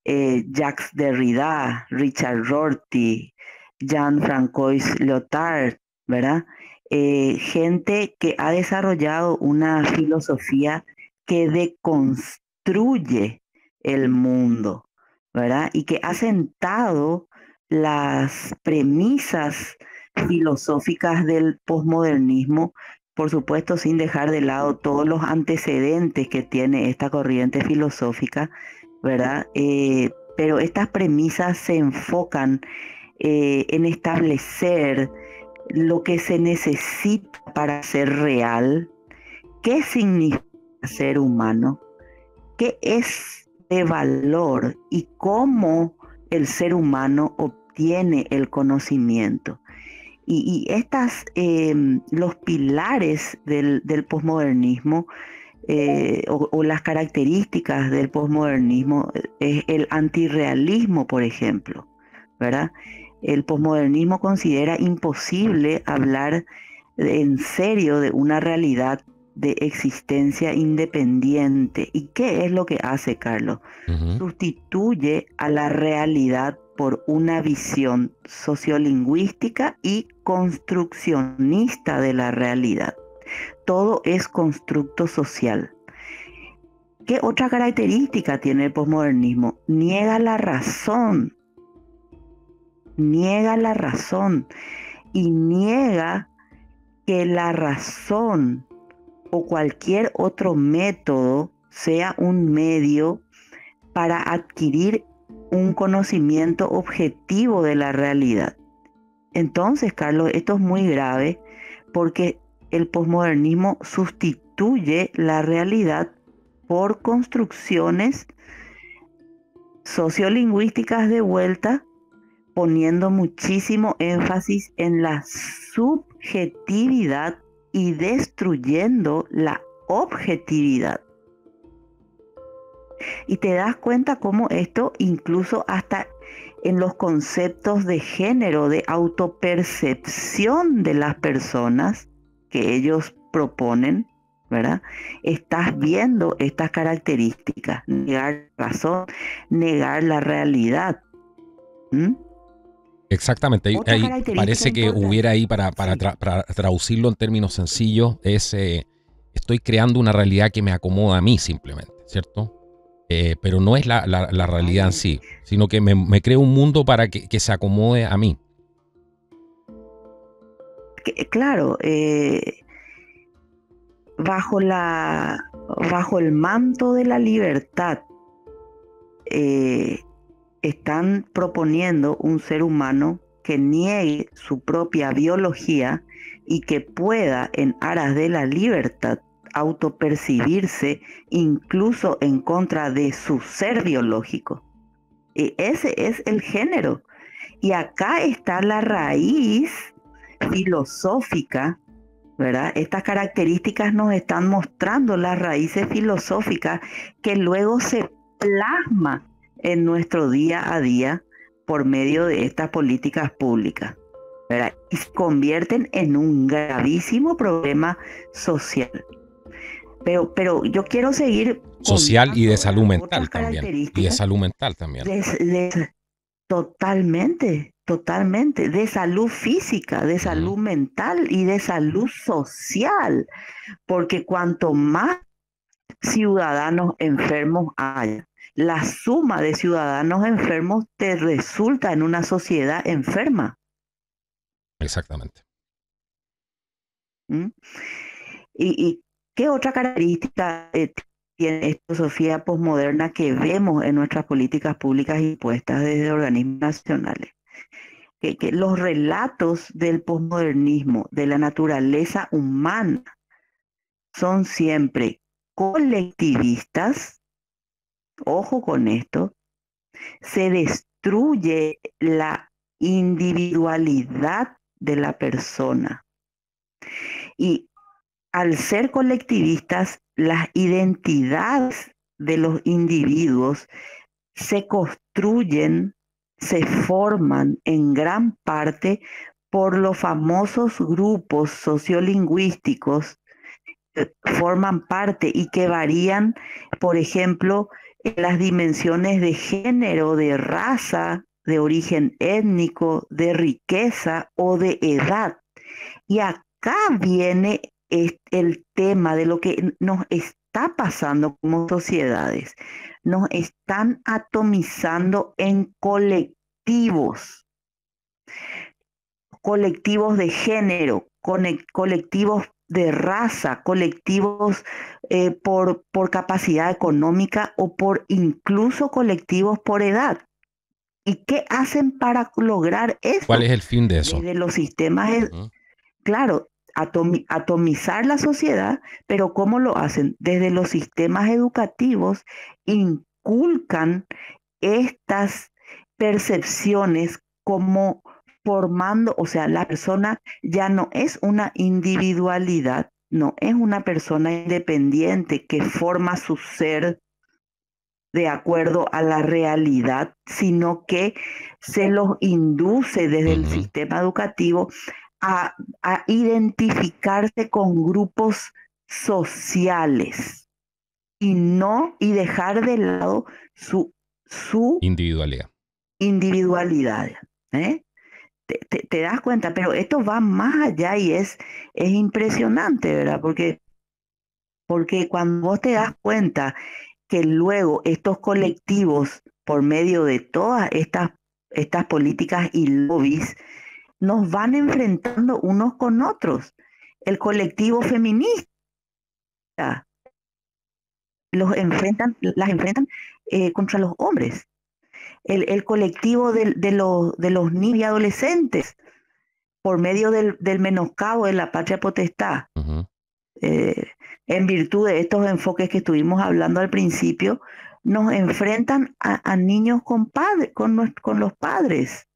eh, Jacques Derrida, Richard Rorty, Jean Francois Lyotard, ¿verdad? Eh, gente que ha desarrollado una filosofía que deconstruye el mundo, ¿verdad? Y que ha sentado las premisas filosóficas del posmodernismo por supuesto sin dejar de lado todos los antecedentes que tiene esta corriente filosófica, ¿verdad? Eh, pero estas premisas se enfocan eh, en establecer lo que se necesita para ser real, qué significa ser humano, qué es de valor y cómo el ser humano obtiene el conocimiento. Y, estas, em, los pilares del, posmodernismo eh, o, las características del posmodernismo eh, es el antirrealismo, por ejemplo, ¿verdad? El posmodernismo considera imposible hablar en serio de una realidad de existencia independiente. ¿Y qué es lo que hace Carlos? Sustituye a la realidad por una visión sociolingüística y construccionista de la realidad. Todo es constructo social. ¿Qué otra característica tiene el posmodernismo? Niega la razón. Niega la razón. Y niega que la razón o cualquier otro método sea un medio para adquirir un conocimiento objetivo de la realidad. Entonces, Carlos, esto es muy grave porque el posmodernismo sustituye la realidad por construcciones sociolingüísticas de vuelta, poniendo muchísimo énfasis en la subjetividad y destruyendo la objetividad. Y te das cuenta cómo esto incluso hasta en los conceptos de género, de autopercepción de las personas que ellos proponen, ¿verdad? Estás viendo estas características, negar la razón, negar la realidad. Exactamente, parece que hubiera ahí para, traducirlo en términos sencillos, es eh, estoy creando una realidad que me acomoda a mí simplemente, ¿cierto? Eh, pero no es la, la, realidad en sí, sino que me, me creo un mundo para que, que, se acomode a mí. Eh, claro, eh, bajo, la, bajo el manto de la libertad están proponiendo un ser humano que niegue su propia biología y que pueda, en aras de la libertad, autopercibirse incluso en contra de su ser biológico. Y e, ese es el género. Y acá está la raíz filosófica, ¿verdad? Estas características nos están mostrando las raíces filosóficas que luego se plasma en nuestro día a día por medio de estas políticas públicas. ¿verdad? Y se convierten en un gravísimo problema social pero, pero yo quiero seguir... Social y de salud mental también. Y de salud mental también. totalmente, totalmente. De salud física, de salud mental y de salud social. Porque cuanto más ciudadanos enfermos haya, la suma de ciudadanos enfermos te resulta en una sociedad enferma. Exactamente. ¿Mm? y, ¿Qué otra característica eh, tiene esta filosofía posmoderna que vemos en nuestras políticas públicas impuestas desde organismos nacionales? Que, los relatos del postmodernismo, de la naturaleza humana, son siempre colectivistas. Ojo con esto. Se destruye la individualidad de la persona. Y al ser colectivistas, las identidades de los individuos se construyen, se forman en gran parte por los famosos grupos sociolingüísticos que forman parte y que varían, por ejemplo, en las dimensiones de género, de raza, de origen étnico, de riqueza o de edad. Y acá viene es el tema de lo que nos está pasando como sociedades. Nos están atomizando en colectivos, colectivos de género, colectivos de raza, colectivos eh, por, por capacidad económica o por incluso colectivos por edad. ¿Y qué hacen para lograr eso? ¿Cuál es el fin de eso? De los sistemas, claro, atomizar la sociedad, pero ¿cómo lo hacen? Desde los sistemas educativos inculcan estas percepciones como formando, o sea, la persona ya no es una individualidad, no es una persona independiente que forma su ser de acuerdo a la realidad, sino que se los induce desde el sistema educativo a, identificarse con grupos sociales y no y dejar de lado su, su individualidad. Individualidad. ¿eh? Te, das cuenta, pero esto va más allá y es, es impresionante, ¿verdad? Porque, porque cuando vos te das cuenta que luego estos colectivos, por medio de todas estas, estas políticas y lobbies, nos van enfrentando unos con otros. El colectivo feminista los enfrentan, las enfrentan eh, contra los hombres. El, colectivo de, los, de, los, niños y adolescentes, por medio del, menoscabo de la patria potestad, eh, en virtud de estos enfoques que estuvimos hablando al principio, nos enfrentan a, niños con, con, con los padres.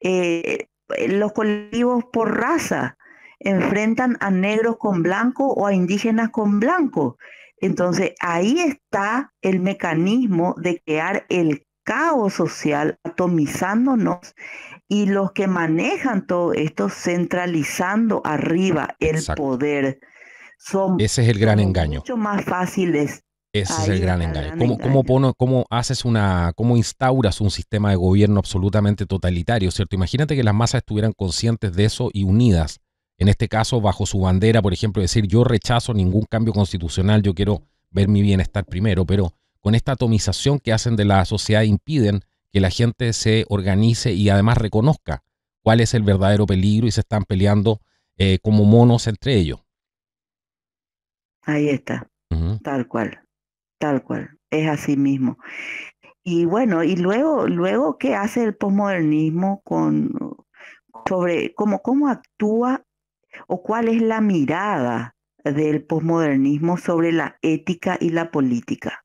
Eh, eh, los colectivos por raza enfrentan a negros con blanco o a indígenas con blanco. Entonces ahí está el mecanismo de crear el caos social, atomizándonos y los que manejan todo esto centralizando arriba el poder. Son Ese es el gran engaño. Mucho más fáciles ese es el gran engaño. ¿Cómo, haces una, cómo instauras un sistema de gobierno absolutamente totalitario, ¿cierto? Imagínate que las masas estuvieran conscientes de eso y unidas. En este caso, bajo su bandera, por ejemplo, decir yo rechazo ningún cambio constitucional, yo quiero ver mi bienestar primero, pero con esta atomización que hacen de la sociedad impiden que la gente se organice y además reconozca cuál es el verdadero peligro y se están peleando eh, como monos entre ellos. Ahí está, tal cual. Tal cual, es así mismo. Y bueno, y luego, luego ¿qué hace el posmodernismo con sobre cómo, cómo actúa o cuál es la mirada del posmodernismo sobre la ética y la política?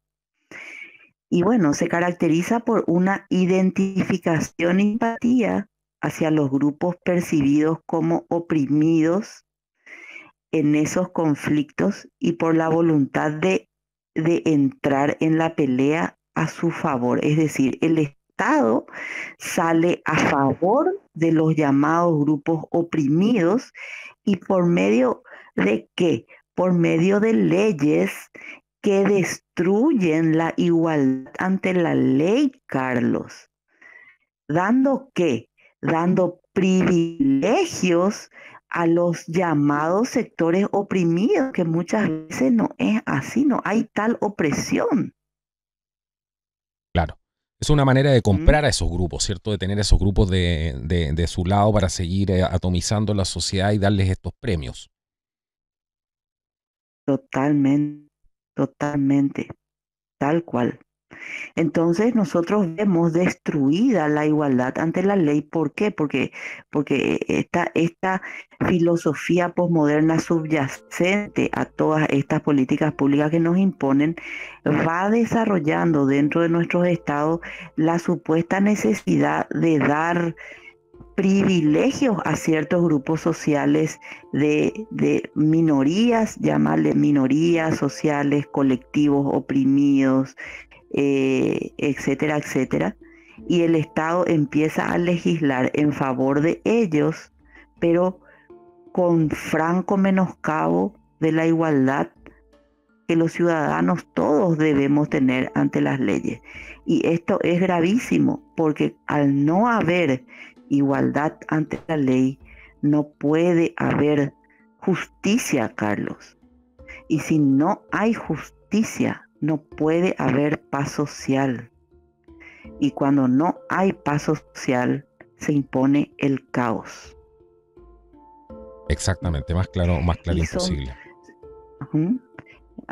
Y bueno, se caracteriza por una identificación y empatía hacia los grupos percibidos como oprimidos en esos conflictos y por la voluntad de de entrar en la pelea a su favor, es decir, el Estado sale a favor de los llamados grupos oprimidos y por medio de qué? Por medio de leyes que destruyen la igualdad ante la ley, Carlos. ¿Dando qué? Dando privilegios a los llamados sectores oprimidos, que muchas veces no es así, no hay tal opresión. Claro. Es una manera de comprar a esos grupos, ¿cierto? De tener esos grupos de, de su lado para seguir eh, atomizando la sociedad y darles estos premios. Totalmente, totalmente, tal cual. Entonces nosotros vemos destruida la igualdad ante la ley. ¿Por qué? Porque, porque esta, esta filosofía posmoderna subyacente a todas estas políticas públicas que nos imponen va desarrollando dentro de nuestros estados la supuesta necesidad de dar privilegios a ciertos grupos sociales de, de, minorías, llamarle minorías sociales, colectivos oprimidos, eh, etcétera, etcétera. Y el Estado empieza a legislar en favor de ellos, pero con franco menoscabo de la igualdad que los ciudadanos todos debemos tener ante las leyes. Y esto es gravísimo porque al no haber igualdad ante la ley, no puede haber justicia, Carlos. Y si no hay justicia, no puede haber paz social. Y cuando no hay paz social, se impone el caos. Exactamente, más claro, más claro imposible.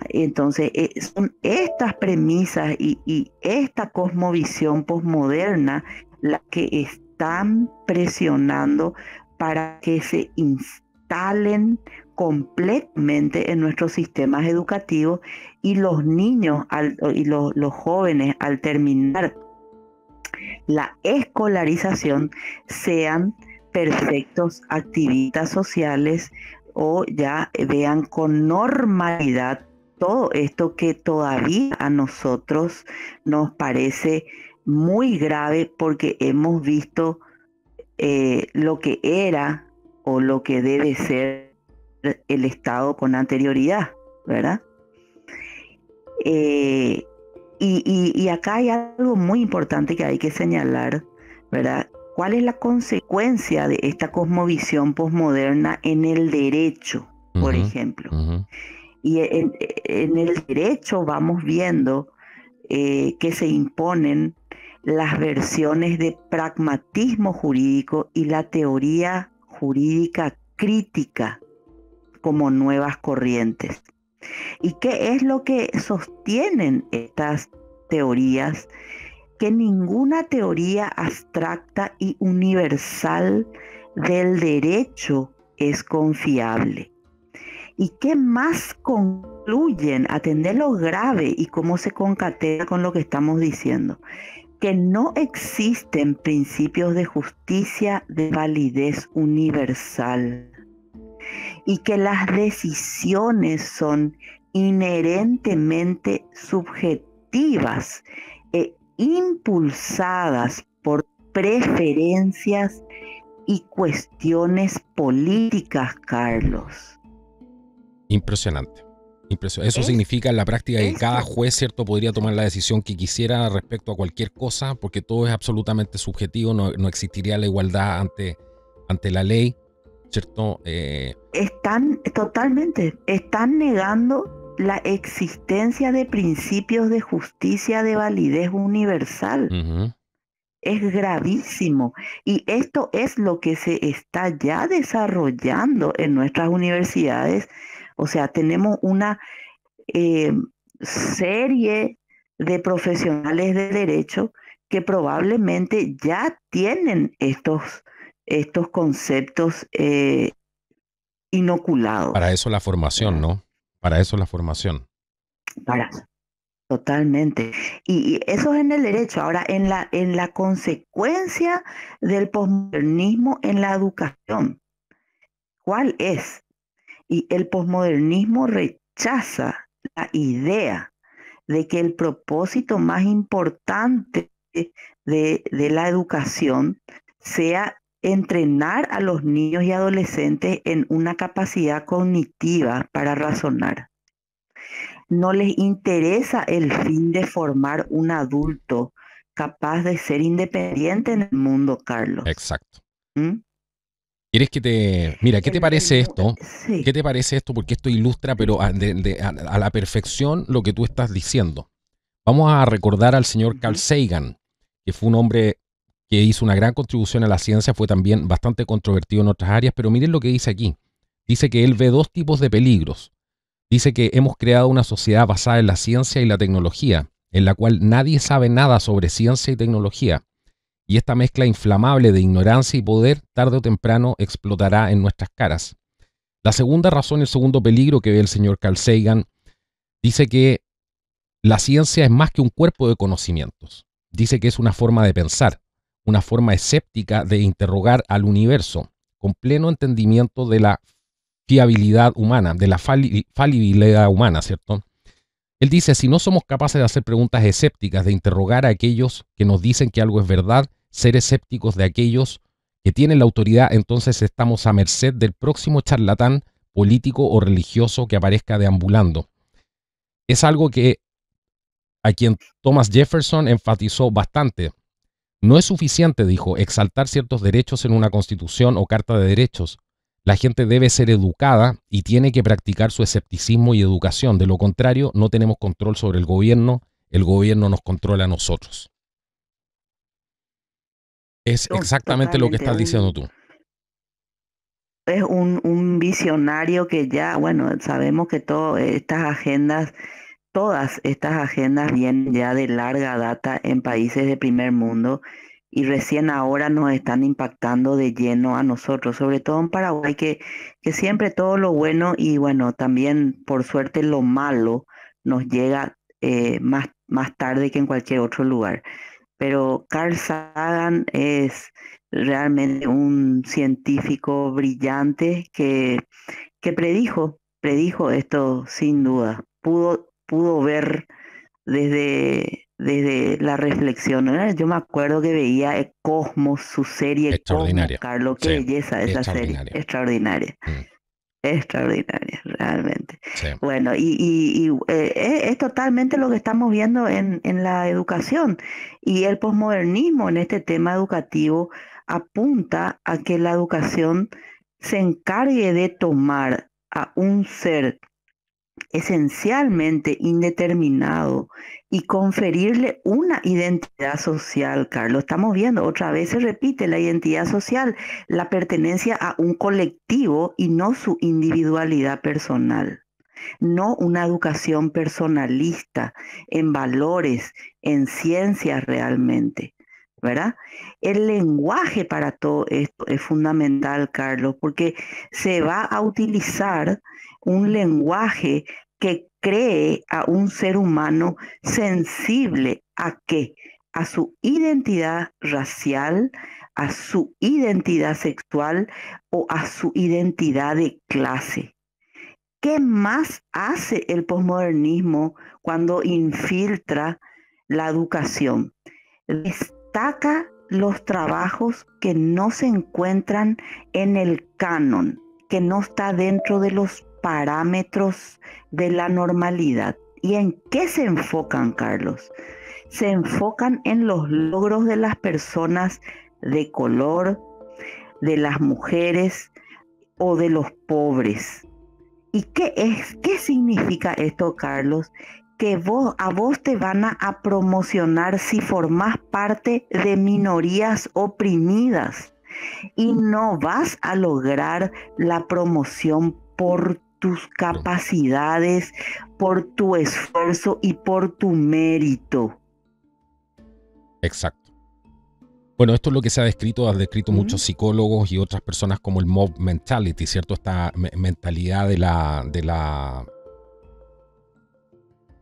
Entonces, eh, son estas premisas y, y esta cosmovisión posmoderna la que están presionando para que se instalen completamente en nuestros sistemas educativos y los niños y los, jóvenes al terminar la escolarización sean perfectos activistas sociales o ya vean con normalidad todo esto que todavía a nosotros nos parece muy grave porque hemos visto eh, lo que era o lo que debe ser el Estado con anterioridad, ¿verdad? Eh, y, acá hay algo muy importante que hay que señalar, ¿verdad? ¿Cuál es la consecuencia de esta cosmovisión posmoderna en el derecho, por ejemplo? Y en, el derecho vamos viendo eh, que se imponen las versiones de pragmatismo jurídico y la teoría jurídica crítica, como nuevas corrientes. ¿Y qué es lo que sostienen estas teorías? Que ninguna teoría abstracta y universal del derecho es confiable. ¿Y qué más concluyen? Atender lo grave y cómo se concatena con lo que estamos diciendo. Que no existen principios de justicia de validez universal y que las decisiones son inherentemente subjetivas e impulsadas por preferencias y cuestiones políticas, Carlos. Impresionante. Eso significa en la práctica que cada juez, ¿cierto?, podría tomar la decisión que quisiera respecto a cualquier cosa, porque todo es absolutamente subjetivo, no, existiría la igualdad ante, ante la ley. ¿cierto? Eh, están totalmente, están negando la existencia de principios de justicia de validez universal. Es gravísimo. Y esto es lo que se está ya desarrollando en nuestras universidades. O sea, tenemos una eh, serie de profesionales de derecho que probablemente ya tienen estos estos conceptos eh, inoculados. Para eso la formación, ¿no? Para eso la formación. Para, Totalmente. Y, eso es en el derecho. Ahora, en la, en la consecuencia del posmodernismo en la educación, ¿cuál es? Y el posmodernismo rechaza la idea de que el propósito más importante de, de la educación sea entrenar a los niños y adolescentes en una capacidad cognitiva para razonar. No les interesa el fin de formar un adulto capaz de ser independiente en el mundo, Carlos. Exacto. ¿Mm? ¿Quieres que te... Mira, ¿qué te parece esto? ¿Qué te parece esto? Porque esto ilustra, pero a, a, la perfección, lo que tú estás diciendo. Vamos a recordar al señor Carl Sagan, que fue un hombre que hizo una gran contribución a la ciencia, fue también bastante controvertido en otras áreas, pero miren lo que dice aquí. Dice que él ve dos tipos de peligros. Dice que hemos creado una sociedad basada en la ciencia y la tecnología, en la cual nadie sabe nada sobre ciencia y tecnología. Y esta mezcla inflamable de ignorancia y poder tarde o temprano explotará en nuestras caras. La segunda razón, el segundo peligro que ve el señor Carl Sagan, dice que la ciencia es más que un cuerpo de conocimientos. Dice que es una forma de pensar una forma escéptica de interrogar al universo, con pleno entendimiento de la fiabilidad humana, de la falibilidad humana, ¿cierto? Él dice, si no somos capaces de hacer preguntas escépticas, de interrogar a aquellos que nos dicen que algo es verdad, ser escépticos de aquellos que tienen la autoridad, entonces estamos a merced del próximo charlatán político o religioso que aparezca deambulando. Es algo que a quien Thomas Jefferson enfatizó bastante. No es suficiente, dijo, exaltar ciertos derechos en una constitución o carta de derechos. La gente debe ser educada y tiene que practicar su escepticismo y educación. De lo contrario, no tenemos control sobre el gobierno, el gobierno nos controla a nosotros. Es exactamente lo que estás diciendo tú. Es un, un visionario que ya, bueno, sabemos que todas estas agendas Todas estas agendas vienen ya de larga data en países de primer mundo y recién ahora nos están impactando de lleno a nosotros, sobre todo en Paraguay, que, que siempre todo lo bueno y bueno, también por suerte lo malo nos llega eh, más, más tarde que en cualquier otro lugar. Pero Carl Sagan es realmente un científico brillante que, que predijo, predijo esto sin duda. Pudo pudo ver desde, desde la reflexión. Yo me acuerdo que veía Cosmos, su serie Extraordinaria. Carlos, qué belleza esa serie, extraordinaria. Extraordinaria, mm. realmente. Bueno, y, eh, es totalmente lo que estamos viendo en, en la educación. Y el posmodernismo en este tema educativo apunta a que la educación se encargue de tomar a un ser esencialmente indeterminado y conferirle una identidad social, Carlos. Estamos viendo, otra vez se repite la identidad social, la pertenencia a un colectivo y no su individualidad personal. No una educación personalista en valores, en ciencias realmente. ¿verdad? El lenguaje para todo esto es fundamental, Carlos, porque se va a utilizar un lenguaje que cree a un ser humano sensible a qué? A su identidad racial, a su identidad sexual o a su identidad de clase. ¿Qué más hace el posmodernismo cuando infiltra la educación? Destaca los trabajos que no se encuentran en el canon, que no está dentro de los parámetros de la normalidad. ¿Y en qué se enfocan, Carlos? Se enfocan en los logros de las personas de color, de las mujeres o de los pobres. ¿Y qué es qué significa esto, Carlos? Que vos a vos te van a, promocionar si formás parte de minorías oprimidas y mm. no vas a lograr la promoción por tus capacidades, por tu esfuerzo y por tu mérito. Exacto. Bueno, esto es lo que se ha descrito, ha descrito muchos psicólogos y otras personas como el mob mentality, ¿cierto? Esta mentalidad de la, de la,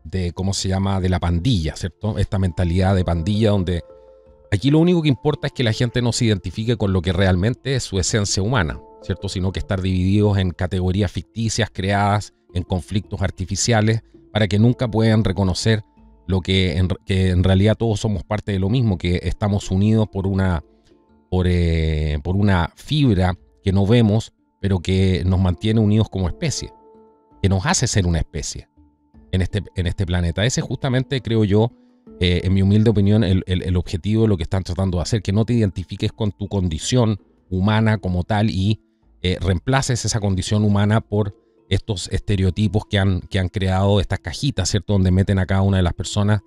de cómo se llama, de la pandilla, ¿cierto? Esta mentalidad de pandilla donde aquí lo único que importa es que la gente no se identifique con lo que realmente es su esencia humana. Sino que estar divididos en categorías ficticias creadas en conflictos artificiales para que nunca puedan reconocer lo que en, realidad todos somos parte de lo mismo, que estamos unidos por una, por, eh, por una fibra que no vemos, pero que nos mantiene unidos como especie, que nos hace ser una especie en este, en este planeta. Ese justamente creo yo, eh, en mi humilde opinión, el, el objetivo de lo que están tratando de hacer, que no te identifiques con tu condición humana como tal y eh, reemplaces esa condición humana por estos estereotipos que han, que han creado estas cajitas, ¿cierto? Donde meten a cada una de las personas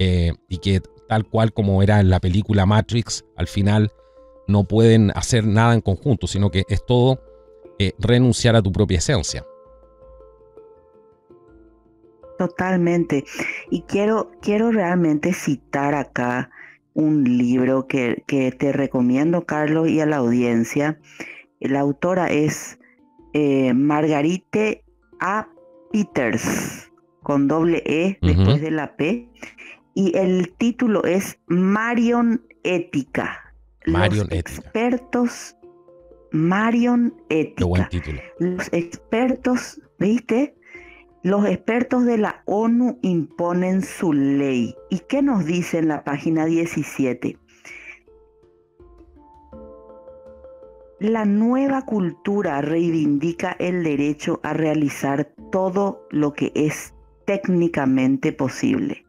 eh, y que tal cual como era en la película Matrix, al final no pueden hacer nada en conjunto, sino que es todo eh, renunciar a tu propia esencia. Totalmente. Y quiero, quiero realmente citar acá un libro que, que te recomiendo, Carlos, y a la audiencia, la autora es eh, Margarite A. Peters, con doble E después de la P. Y el título es Marion Ética. Marion Los Expertos. Marion Ética. Los expertos, ¿viste? Los expertos de la ONU imponen su ley. ¿Y qué nos dice en la página 17? La nueva cultura reivindica el derecho a realizar todo lo que es técnicamente posible.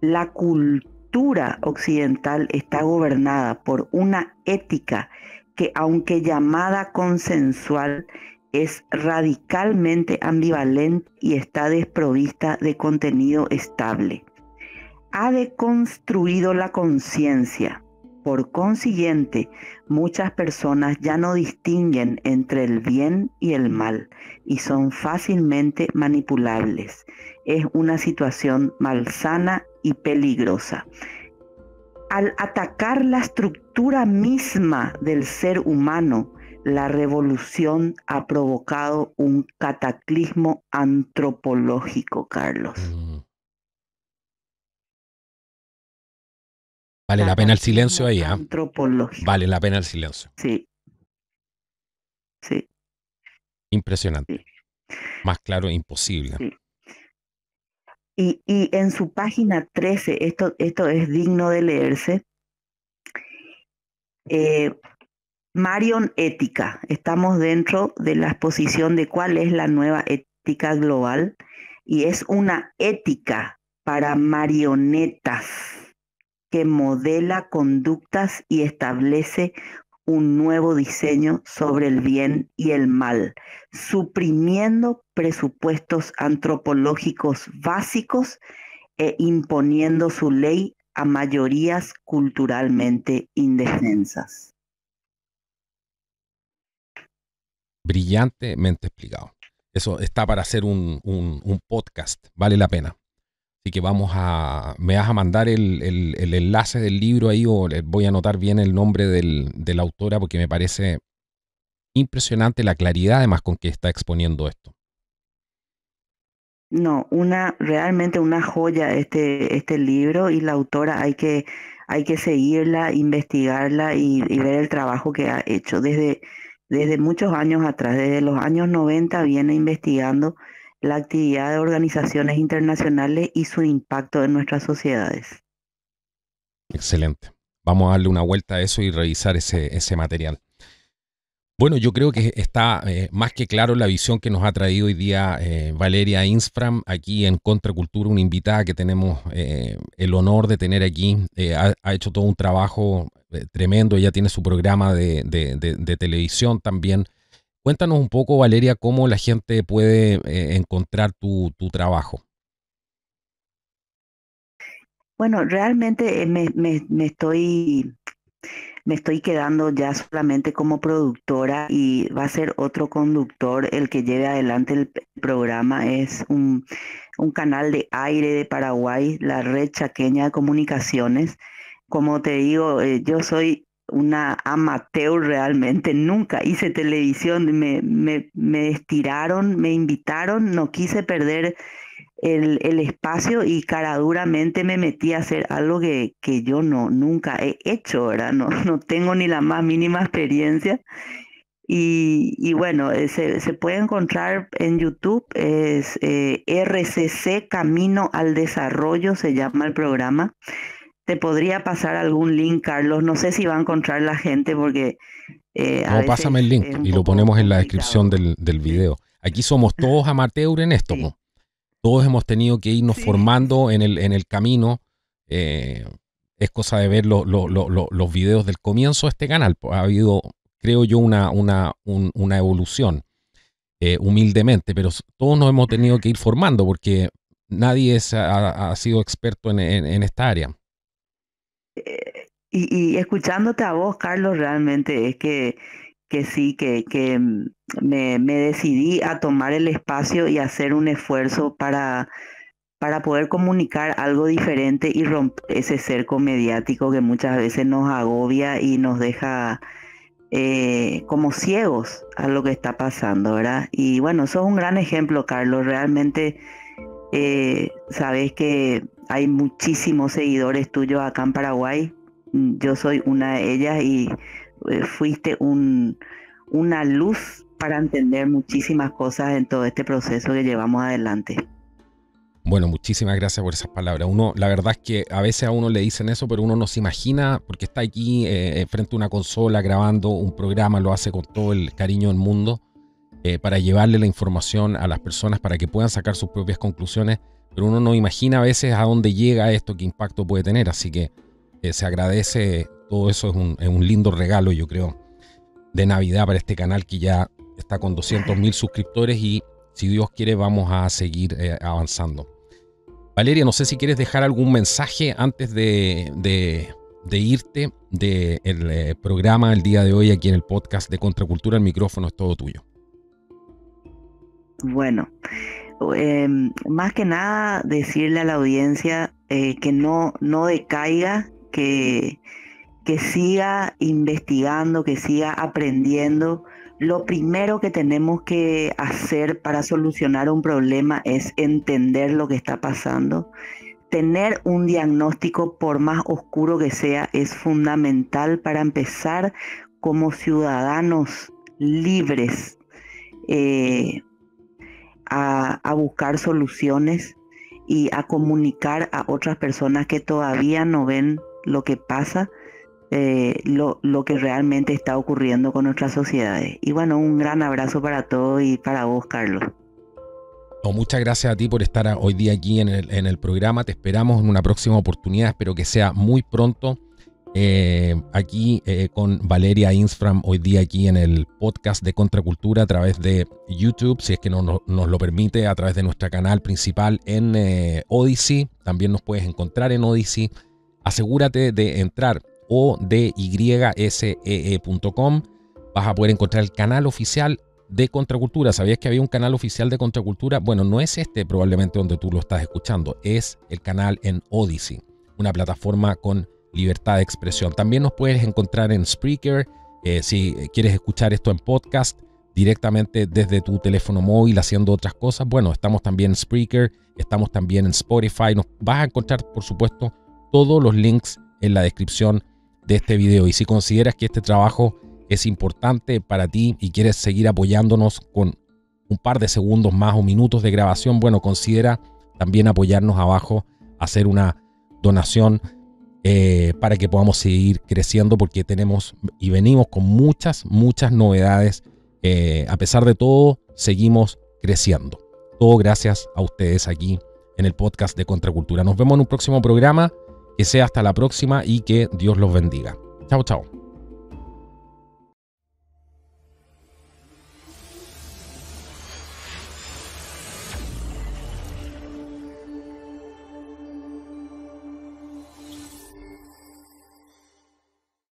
La cultura occidental está gobernada por una ética que aunque llamada consensual, es radicalmente ambivalente y está desprovista de contenido estable. Ha deconstruido la conciencia, por consiguiente, muchas personas ya no distinguen entre el bien y el mal y son fácilmente manipulables. Es una situación malsana y peligrosa. Al atacar la estructura misma del ser humano, la revolución ha provocado un cataclismo antropológico, Carlos. Mm. Vale la pena el silencio ahí, ¿ah? Vale la pena el silencio. Sí. Sí. Impresionante. Más claro, imposible. Y, en su página 13, esto, esto es digno de leerse, eh, Marion Ética, estamos dentro de la exposición de cuál es la nueva ética global y es una ética para marionetas que modela conductas y establece un nuevo diseño sobre el bien y el mal, suprimiendo presupuestos antropológicos básicos e imponiendo su ley a mayorías culturalmente indefensas. Brillantemente explicado. Eso está para hacer un, un podcast, vale la pena. Así que vamos a. Me vas a mandar el, enlace del libro ahí o le voy a anotar bien el nombre del, de la autora porque me parece impresionante la claridad además con que está exponiendo esto. No, una realmente una joya este, este libro y la autora hay que, hay que seguirla, investigarla y, ver el trabajo que ha hecho desde, desde muchos años atrás, desde los años 90 viene investigando la actividad de organizaciones internacionales y su impacto en nuestras sociedades. Excelente. Vamos a darle una vuelta a eso y revisar ese, ese material. Bueno, yo creo que está eh, más que claro la visión que nos ha traído hoy día eh, Valeria Inspram, aquí en Contracultura, una invitada que tenemos eh, el honor de tener aquí. Ha, hecho todo un trabajo tremendo, ella tiene su programa de televisión también Cuéntanos un poco, Valeria, cómo la gente puede eh, encontrar tu, trabajo. Bueno, realmente eh, me, estoy me estoy quedando ya solamente como productora y va a ser otro conductor el que lleve adelante el programa. Es un, un, canal de aire de Paraguay, la red chaqueña de comunicaciones. Como te digo, eh, yo soy una amateur realmente, nunca hice televisión, me, estiraron, me invitaron, no quise perder el, el, espacio y caraduramente me metí a hacer algo que, yo no, nunca he hecho, ¿verdad? No, no tengo ni la más mínima experiencia. Y, bueno, eh, se, puede encontrar en YouTube, es eh, RCC Camino al Desarrollo, se llama el programa te podría pasar algún link, Carlos. No sé si va a encontrar la gente porque... Eh, no, pásame el link y lo ponemos en la descripción del, del, video. Aquí somos todos amateur en esto. Todos hemos tenido que irnos formando en el, en el camino. Eh, es cosa de ver los videos del comienzo de este canal. Ha habido, creo yo, una, una, evolución, eh, humildemente, pero todos nos hemos tenido que ir formando porque nadie ha, sido experto en esta área. Eh, y, escuchándote a vos, Carlos, realmente es que, que sí, que, mm, me, decidí a tomar el espacio y hacer un esfuerzo para, para poder comunicar algo diferente y romper ese cerco mediático que muchas veces nos agobia y nos deja eh, como ciegos a lo que está pasando, ¿verdad? Y bueno, sos un gran ejemplo, Carlos, realmente eh, sabes que hay muchísimos seguidores tuyos acá en Paraguay. Yo soy una de ellas y eh, fuiste una luz para entender muchísimas cosas en todo este proceso que llevamos adelante. Bueno, muchísimas gracias por esas palabras. Uno, la verdad es que a veces a uno le dicen eso, pero uno no se imagina porque está aquí eh, frente a una consola grabando un programa, lo hace con todo el cariño del mundo eh, para llevarle la información a las personas para que puedan sacar sus propias conclusiones pero uno no imagina a veces a dónde llega esto, qué impacto puede tener. Así que eh, se agradece, todo eso es un, lindo regalo, yo creo, de Navidad para este canal que ya está con 200 mil suscriptores y si Dios quiere vamos a seguir eh, avanzando. Valeria, no sé si quieres dejar algún mensaje antes de, irte del de eh, el programa el día de hoy aquí en el podcast de Contracultura. El micrófono es todo tuyo. Bueno, Em, más que nada decirle a la audiencia eh, que no, no decaiga, que, que siga investigando, que siga aprendiendo. Lo primero que tenemos que hacer para solucionar un problema es entender lo que está pasando. Tener un diagnóstico, por más oscuro que sea, es fundamental para empezar como ciudadanos libres. Eh, a, buscar soluciones y a comunicar a otras personas que todavía no ven lo que pasa, eh, lo, lo, que realmente está ocurriendo con nuestras sociedades. Y bueno, un gran abrazo para todos y para vos, Carlos. muchas gracias a ti por estar hoy día aquí en el, en el programa. Te esperamos en una próxima oportunidad. Espero que sea muy pronto. Eh, aquí eh, con Valeria Insfram hoy día aquí en el podcast de Contracultura a través de YouTube, si es que no, nos lo permite, a través de nuestro canal principal en eh, Odyssey. También nos puedes encontrar en Odyssey. Asegúrate de entrar o de ysee.com. E Vas a poder encontrar el canal oficial de Contracultura. ¿Sabías que había un canal oficial de Contracultura? Bueno, no es este probablemente donde tú lo estás escuchando, es el canal en Odyssey, una plataforma con libertad de expresión. También nos puedes encontrar en Spreaker, eh, si quieres escuchar esto en podcast directamente desde tu teléfono móvil haciendo otras cosas. Bueno, estamos también en Spreaker, estamos también en Spotify. Nos vas a encontrar, por supuesto, todos los links en la descripción de este video. Y si consideras que este trabajo es importante para ti y quieres seguir apoyándonos con un par de segundos más o minutos de grabación, bueno, considera también apoyarnos abajo, hacer una donación eh, para que podamos seguir creciendo porque tenemos y venimos con muchas, muchas novedades. Eh, a pesar de todo, seguimos creciendo. Todo gracias a ustedes aquí en el podcast de Contracultura. Nos vemos en un próximo programa. Que sea hasta la próxima y que Dios los bendiga. Chao, chao.